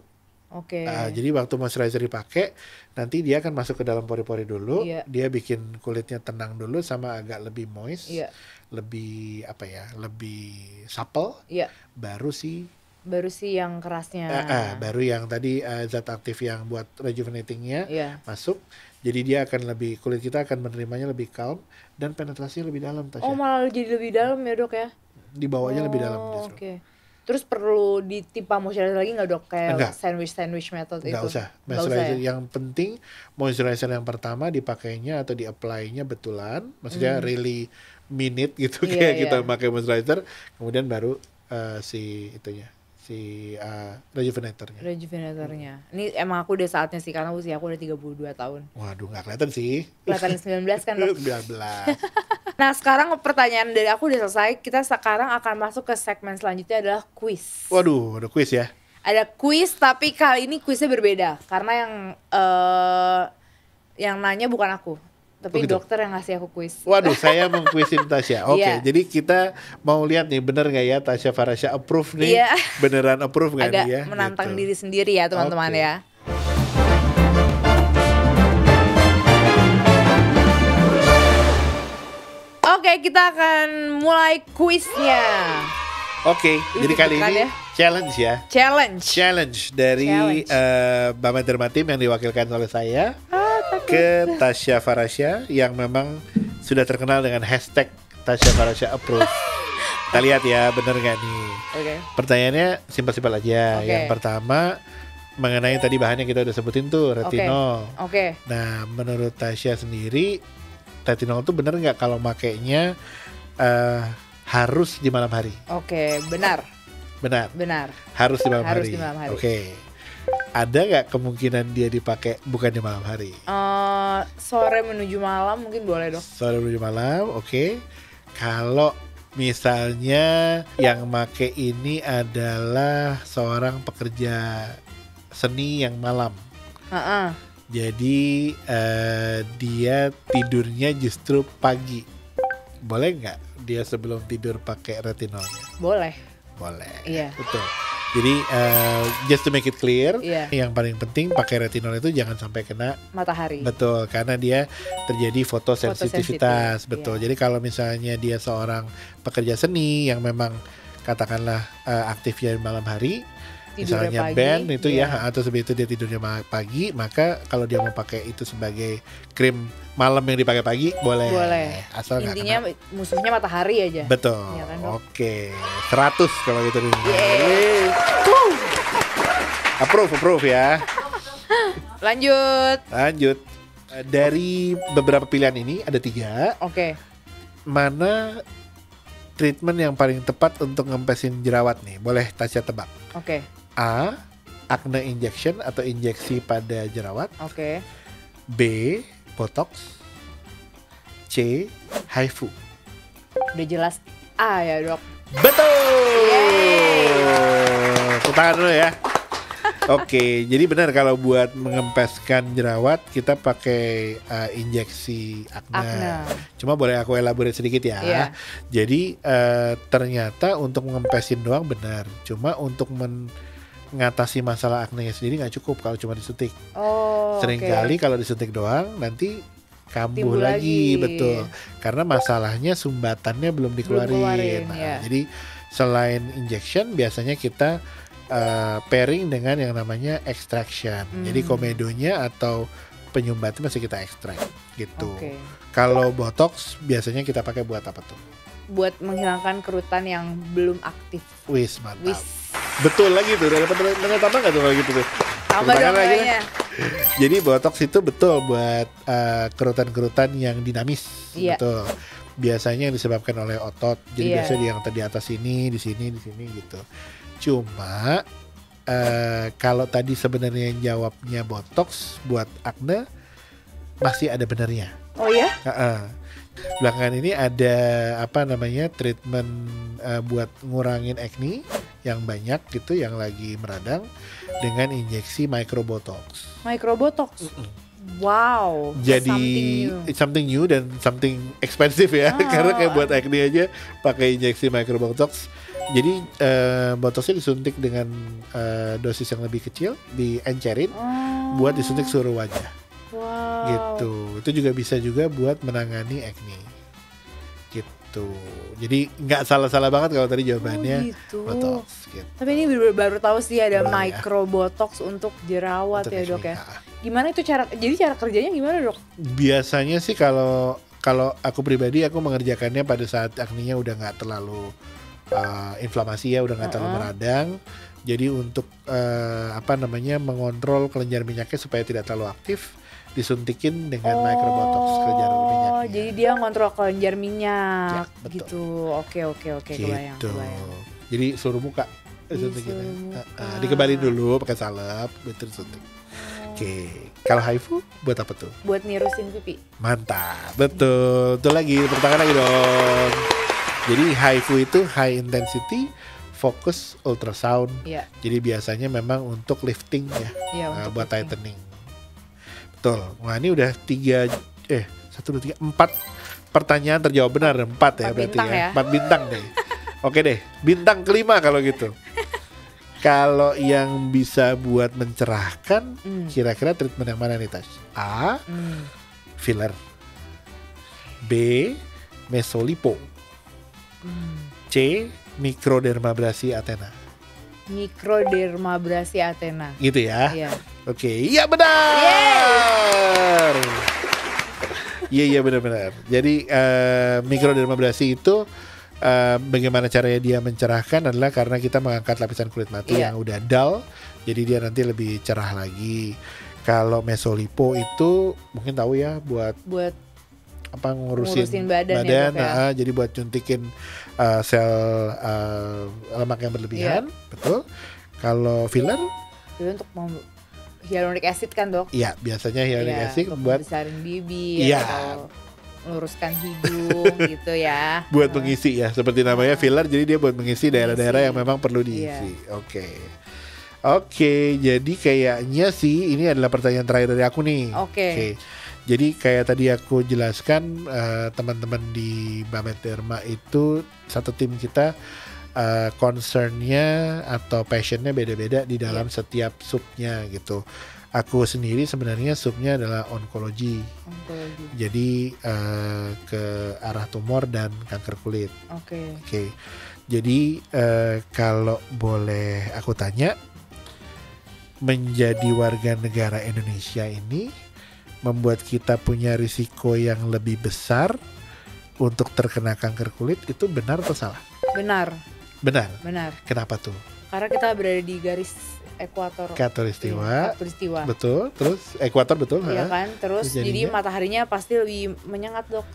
Oke. Okay. Uh, jadi waktu moisturizer dipakai, nanti dia akan masuk ke dalam pori-pori dulu. Yeah. Dia bikin kulitnya tenang dulu, sama agak lebih moist, yeah. lebih apa ya, lebih supple. Yeah. Baru sih, baru sih yang kerasnya. Uh, uh, baru yang tadi uh, zat aktif yang buat rejuvenatingnya yeah. masuk. Jadi dia akan lebih kulit kita akan menerimanya lebih calm dan penetrasinya lebih dalam. Tasha. Oh malah jadi lebih dalam ya dok ya? dibawanya oh, lebih dalam oh, Oke. Okay. Terus perlu ditimpa moisturizer lagi nggak dok kayak Enggak. sandwich sandwich method Enggak itu? Usah. Nggak usah. Moisturizer ya? yang penting moisturizer yang pertama dipakainya atau apply nya betulan, maksudnya hmm. really minute gitu yeah, kayak yeah. kita iya. pakai moisturizer, kemudian baru uh, si itunya si uh, rejuvenatornya. Rejuvenatornya. Hmm. Ini emang aku udah saatnya sih karena usia aku udah 32 tahun. Waduh, nggak kelihatan sih. Kelihatan 19 kan, Dok? 19. [LAUGHS] Nah sekarang pertanyaan dari aku udah selesai. Kita sekarang akan masuk ke segmen selanjutnya adalah quiz. Waduh, ada quiz ya? Ada quiz, tapi kali ini quiznya berbeda karena yang uh, yang nanya bukan aku, tapi Begitu. Oh, dokter yang ngasih aku quiz Waduh, [LAUGHS] saya mengkuisin Tasya. Oke, okay, iya. yeah. jadi kita mau lihat nih bener nggak ya Tasya Farasya approve nih? Yeah. Beneran approve nggak nih ya? Menantang gitu. diri sendiri ya teman-teman okay. ya. Oke, kita akan mulai kuisnya. Oke, okay, jadi kali ini ya. challenge ya. Challenge. Challenge dari challenge. Uh, eh, Bama yang diwakilkan oleh saya ah, ke Tasya Farasya yang memang sudah terkenal dengan hashtag Tasya Farasya Approve. [LAUGHS] Kita lihat ya, bener gak nih? Oke. Okay. Pertanyaannya simpel-simpel aja. Okay. Yang pertama mengenai tadi bahannya kita udah sebutin tuh retinol. Oke. Okay. Okay. Nah, menurut Tasya sendiri retinol itu benar nggak kalau makainya uh, harus di malam hari? Oke, okay, benar. Benar. Benar. Harus di malam harus hari. hari. Oke. Okay. Ada nggak kemungkinan dia dipakai bukan di malam hari? Uh, sore menuju malam mungkin boleh dong. Sore menuju malam, oke. Okay. Kalau misalnya yang make ini adalah seorang pekerja seni yang malam. Uh -uh. Jadi uh, dia tidurnya justru pagi. Boleh nggak dia sebelum tidur pakai retinolnya? Boleh. Boleh. Iya. Betul. Jadi uh, just to make it clear, yeah. yang paling penting pakai retinol itu jangan sampai kena matahari. Betul, karena dia terjadi fotosensitivitas. betul. Yeah. Jadi kalau misalnya dia seorang pekerja seni yang memang katakanlah uh, eh, aktifnya di malam hari, misalnya pagi, band itu yeah. ya iya. atau sebetulnya itu dia tidurnya pagi maka kalau dia mau pakai itu sebagai krim malam yang dipakai pagi boleh boleh asal intinya kena. musuhnya matahari aja betul ya kan, oke 100 kalau gitu Yeay. approve approve ya lanjut lanjut dari beberapa pilihan ini ada tiga oke okay. mana treatment yang paling tepat untuk ngempesin jerawat nih. Boleh Tasya tebak. Oke. Okay. A acne injection atau injeksi pada jerawat. Oke. Okay. B botox. C HIFU. Udah jelas A ya, Dok. Betul. Yeay. dulu ya. Oke, okay, jadi benar kalau buat mengempeskan jerawat kita pakai uh, injeksi acne. akne. Cuma boleh aku elaborate sedikit ya. Yeah. Jadi uh, ternyata untuk mengempesin doang benar. Cuma untuk men ngatasi masalah akne sendiri nggak cukup kalau cuma disuntik. Oh. Seringkali okay. kalau disuntik doang nanti kambuh lagi. lagi betul. Karena masalahnya sumbatannya belum dikeluarin. Belum keluarin, nah, ya. Jadi selain injection biasanya kita uh, pairing dengan yang namanya extraction. Hmm. Jadi komedonya atau penyumbatnya masih kita ekstrak gitu. Okay. Kalau botox biasanya kita pakai buat apa tuh? buat menghilangkan kerutan yang belum aktif. Wis mantap. Wis Betul lagi tuh, ada pendapat tambah nggak tuh kalau gitu tuh? Tambah dong lagi ya. Jadi botox itu betul buat kerutan eh, kerutan-kerutan yang dinamis, yeah. betul. Biasanya yang disebabkan oleh otot, jadi yeah. biasanya yang tadi atas ini di sini, di sini gitu. Cuma uh, kalau tadi sebenarnya jawabnya botox buat acne masih ada benernya Oh ya? Uh -uh belakangan ini ada apa namanya treatment uh, buat ngurangin acne yang banyak gitu yang lagi meradang dengan injeksi microbotox. Microbotox. Mm -mm. Wow. Jadi something new. something new dan something expensive ya oh. [LAUGHS] karena kayak buat acne aja pakai injeksi microbotox. Jadi uh, eh, botoxnya disuntik dengan uh, dosis yang lebih kecil diencerin oh. buat disuntik seluruh wajah gitu itu juga bisa juga buat menangani acne gitu jadi nggak salah-salah banget kalau tadi jawabannya oh, gitu. botox gitu. tapi ini baru, baru tahu sih ada baru iya. micro ya. botox untuk jerawat untuk ya dok ya ah. gimana itu cara jadi cara kerjanya gimana dok biasanya sih kalau kalau aku pribadi aku mengerjakannya pada saat akninya udah nggak terlalu uh, inflamasi ya udah nggak meradang. -uh. terlalu meradang jadi untuk uh, apa namanya mengontrol kelenjar minyaknya supaya tidak terlalu aktif disuntikin dengan oh, microbotox ke jarum Oh, Jadi dia ngontrol ke minyak ya, betul. gitu. Oke oke oke gitu. kebayang, Jadi seluruh muka iya, disuntikin. uh, dikembali dulu pakai salep, betul suntik. Oh. Oke. Okay. Kalau haifu buat apa tuh? Buat nirusin pipi. Mantap, betul. Itu lagi, pertanyaan lagi dong. Jadi haifu itu high intensity fokus ultrasound. Yeah. Jadi biasanya memang untuk lifting ya, yeah, iya, uh, buat lifting. tightening. Betul. Wah ini udah tiga eh satu dua tiga empat pertanyaan terjawab benar empat ya berarti ya. ya empat bintang deh. [LAUGHS] Oke deh bintang kelima kalau gitu. [LAUGHS] Kalau yang bisa buat mencerahkan, kira hmm. kira-kira treatment yang mana nih Tash? A. Hmm. Filler. B. Mesolipo. Hmm. C. Mikrodermabrasi Athena. Mikrodermabrasi Athena. Gitu ya? Iya. Oke, okay. iya benar. Iya iya benar-benar. Jadi uh, eh, mikrodermabrasi itu uh, bagaimana caranya dia mencerahkan adalah karena kita mengangkat lapisan kulit mati iya. yeah. yang udah dull, jadi dia nanti lebih cerah lagi. Kalau mesolipo itu mungkin tahu ya buat buat apa ngurusin, ngurusin badan, ya, badan ya, nah, jadi buat cuntikin uh, sel uh, lemak yang berlebihan, yeah. betul. Kalau filler, filler untuk mem- hyaluronic acid kan dok? Iya, biasanya hyaluronic yeah, acid buat besarin bibi yeah. atau meluruskan hidung [LAUGHS] gitu ya. Buat mengisi ya, seperti namanya filler, jadi dia buat mengisi daerah-daerah yang memang perlu diisi. Yeah. Oke. Okay. Oke, okay, jadi kayaknya sih ini adalah pertanyaan terakhir dari aku nih. Oke. Okay. Okay jadi kayak tadi aku jelaskan teman eh, teman-teman di Bamet Derma itu satu tim kita uh, concernnya atau passionnya beda-beda di dalam yeah. setiap subnya gitu. Aku sendiri sebenarnya subnya adalah onkologi. Onkologi. Jadi uh, ke arah tumor dan kanker kulit. Oke. Okay. Oke. Okay. Jadi uh, kalau boleh aku tanya menjadi warga negara Indonesia ini membuat kita punya risiko yang lebih besar untuk terkena kanker kulit itu benar atau salah? Benar. Benar. Benar. Kenapa tuh? Karena kita berada di garis ekuator. Katulistiwa. Iya, katulistiwa. Betul. Terus ekuator betul. Iya kan. Terus, jadi mataharinya pasti lebih menyengat dok.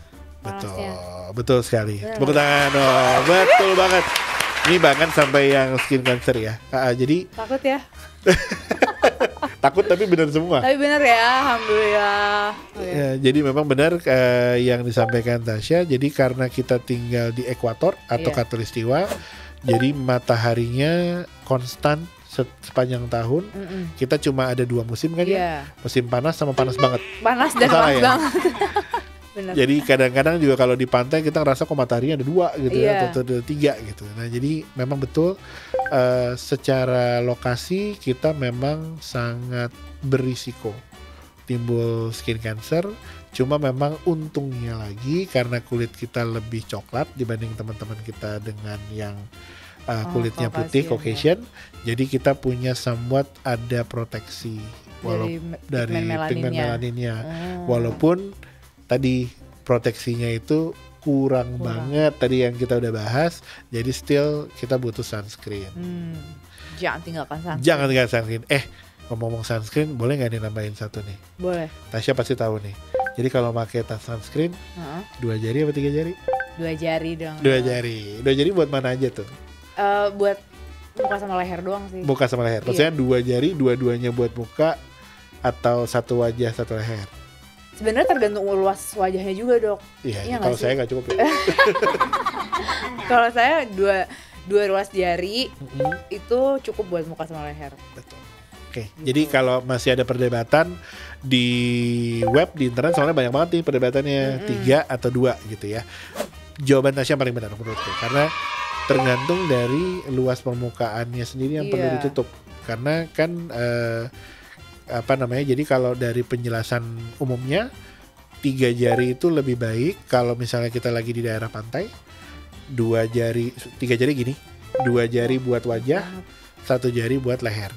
Betul. Panasnya. Betul sekali. Tepuk tangan oh, Betul banget. Ini bahkan sampai yang skin cancer ya. Uh, jadi. Takut ya. [LAUGHS] Takut tapi benar semua. Tapi benar ya, alhamdulillah. Okay. Ya, jadi memang benar eh, yang disampaikan Tasya. Jadi karena kita tinggal di ekuator atau yeah. katulistiwa, jadi mataharinya konstan sepanjang tahun mm -mm. kita cuma ada dua musim kan yeah. ya iya. musim panas sama panas banget panas dan panas ya? banget [LAUGHS] Bener. Jadi kadang-kadang juga kalau di pantai kita ngerasa kok matahari ada dua gitu yeah. Iya. atau ada tiga gitu. Nah jadi memang betul uh, secara lokasi kita memang sangat berisiko timbul skin cancer. Cuma memang untungnya lagi karena kulit kita lebih coklat dibanding teman-teman kita dengan yang uh, kulitnya oh, putih Caucasian. Ya. Jadi kita punya somewhat ada proteksi walaupun dari, dari pigmen melaninnya. melaninnya. Hmm. Walaupun tadi proteksinya itu kurang, kurang banget tadi yang kita udah bahas. Jadi still kita butuh sunscreen. Hmm. Jangan tinggalkan sunscreen. Jangan tinggalkan sunscreen. Eh, ngomong-ngomong sunscreen, boleh nggak nih nambahin satu nih? Boleh. Tasya pasti tahu nih. Jadi kalau pakai tas sunscreen, uh-huh. dua jari apa tiga jari? Dua jari dong. Dua jari. Dua jari buat mana aja tuh? Uh, buat muka sama leher doang sih. Muka sama leher. Iya. Maksudnya iya. dua jari, dua-duanya buat muka atau satu wajah satu leher? sebenarnya tergantung luas wajahnya juga dok iya ya, kalau saya nggak cukup ya. [LAUGHS] kalau saya dua dua ruas jari mm-hmm. itu cukup buat muka sama leher betul Oke, okay. gitu. jadi kalau masih ada perdebatan di web di internet soalnya banyak banget nih perdebatannya mm-hmm. tiga atau dua gitu ya. Jawaban Tasya paling benar menurutku karena tergantung dari luas permukaannya sendiri yang yeah. perlu iya. ditutup karena kan uh, apa namanya jadi kalau dari penjelasan umumnya tiga jari itu lebih baik kalau misalnya kita lagi di daerah pantai dua jari tiga jari gini dua jari buat wajah satu jari buat leher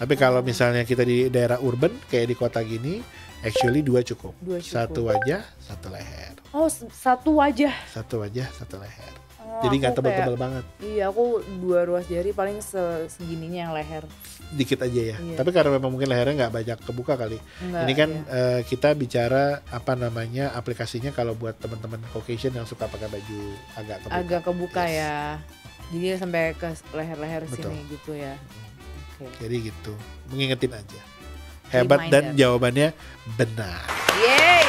tapi kalau misalnya kita di daerah urban kayak di kota gini actually dua cukup, dua cukup. satu wajah satu leher oh satu wajah satu wajah satu leher jadi nggak tebal-tebal banget iya aku dua ruas jari paling segininya yang leher dikit aja ya iya. tapi karena memang mungkin lehernya nggak banyak kebuka kali Enggak, ini kan iya. uh, kita bicara apa namanya aplikasinya kalau buat teman-teman Caucasian yang suka pakai baju agak kebuka agak kebuka yes. ya jadi sampai ke leher-leher sini gitu ya mm-hmm. okay. jadi gitu mengingetin aja hebat dan jawabannya benar Yeay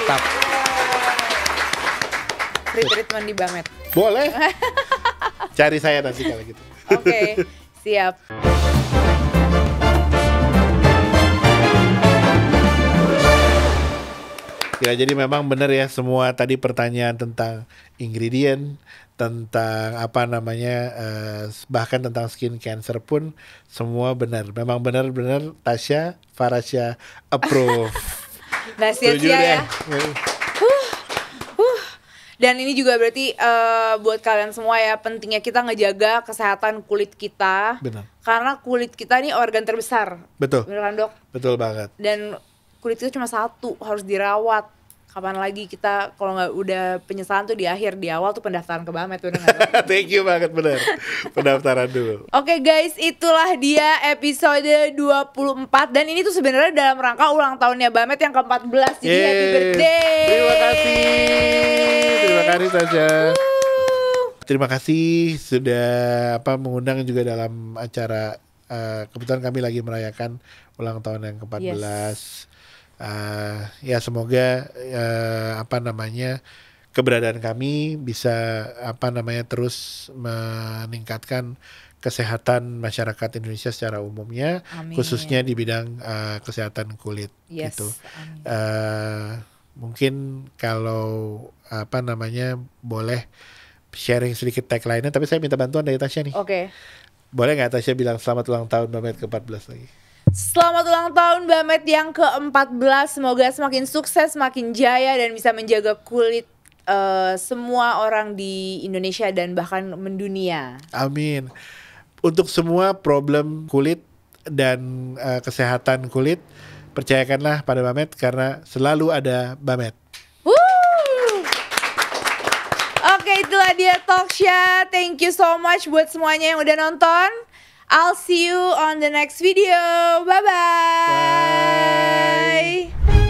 free treatment di Bamet. Boleh. [LAUGHS] Cari saya nanti kalau gitu. Oke, okay, siap. Ya jadi memang benar ya semua tadi pertanyaan tentang ingredient, tentang apa namanya eh, bahkan tentang skin cancer pun semua benar. Memang benar-benar Tasya Farasya approve. Nah, siap ya. ya. Dan ini juga berarti uh, buat kalian semua ya pentingnya kita ngejaga kesehatan kulit kita. Benar. Karena kulit kita ini organ terbesar. Betul. Benar kan dok? Betul banget. Dan kulit itu cuma satu harus dirawat kapan lagi kita kalau nggak udah penyesalan tuh di akhir di awal tuh pendaftaran ke Bamet udah [LAUGHS] Thank you banget bener pendaftaran dulu. Oke okay, guys itulah dia episode 24 dan ini tuh sebenarnya dalam rangka ulang tahunnya Bamet yang ke-14 jadi Yeay. happy birthday. Terima kasih. Terima kasih saja. Terima kasih sudah apa mengundang juga dalam acara uh, kebetulan kami lagi merayakan ulang tahun yang ke-14. Yes uh, ya semoga uh, apa namanya keberadaan kami bisa apa namanya terus meningkatkan kesehatan masyarakat Indonesia secara umumnya, amin. khususnya di bidang uh, kesehatan kulit yes, gitu. Amin. Uh, mungkin kalau apa namanya boleh sharing sedikit tagline-nya, tapi saya minta bantuan dari Tasya nih. Oke. Okay. Boleh nggak Tasya bilang selamat ulang tahun Mbak ke-14 lagi? Selamat ulang tahun Mbak Met yang ke-14 Semoga semakin sukses, semakin jaya Dan bisa menjaga kulit uh, semua orang di Indonesia dan bahkan mendunia Amin Untuk semua problem kulit dan uh, kesehatan kulit Percayakanlah pada Mbak Met karena selalu ada Mbak Met Oke itulah dia show. Thank you so much buat semuanya yang udah nonton I'll see you on the next video. Bye-bye. Bye bye, bye bye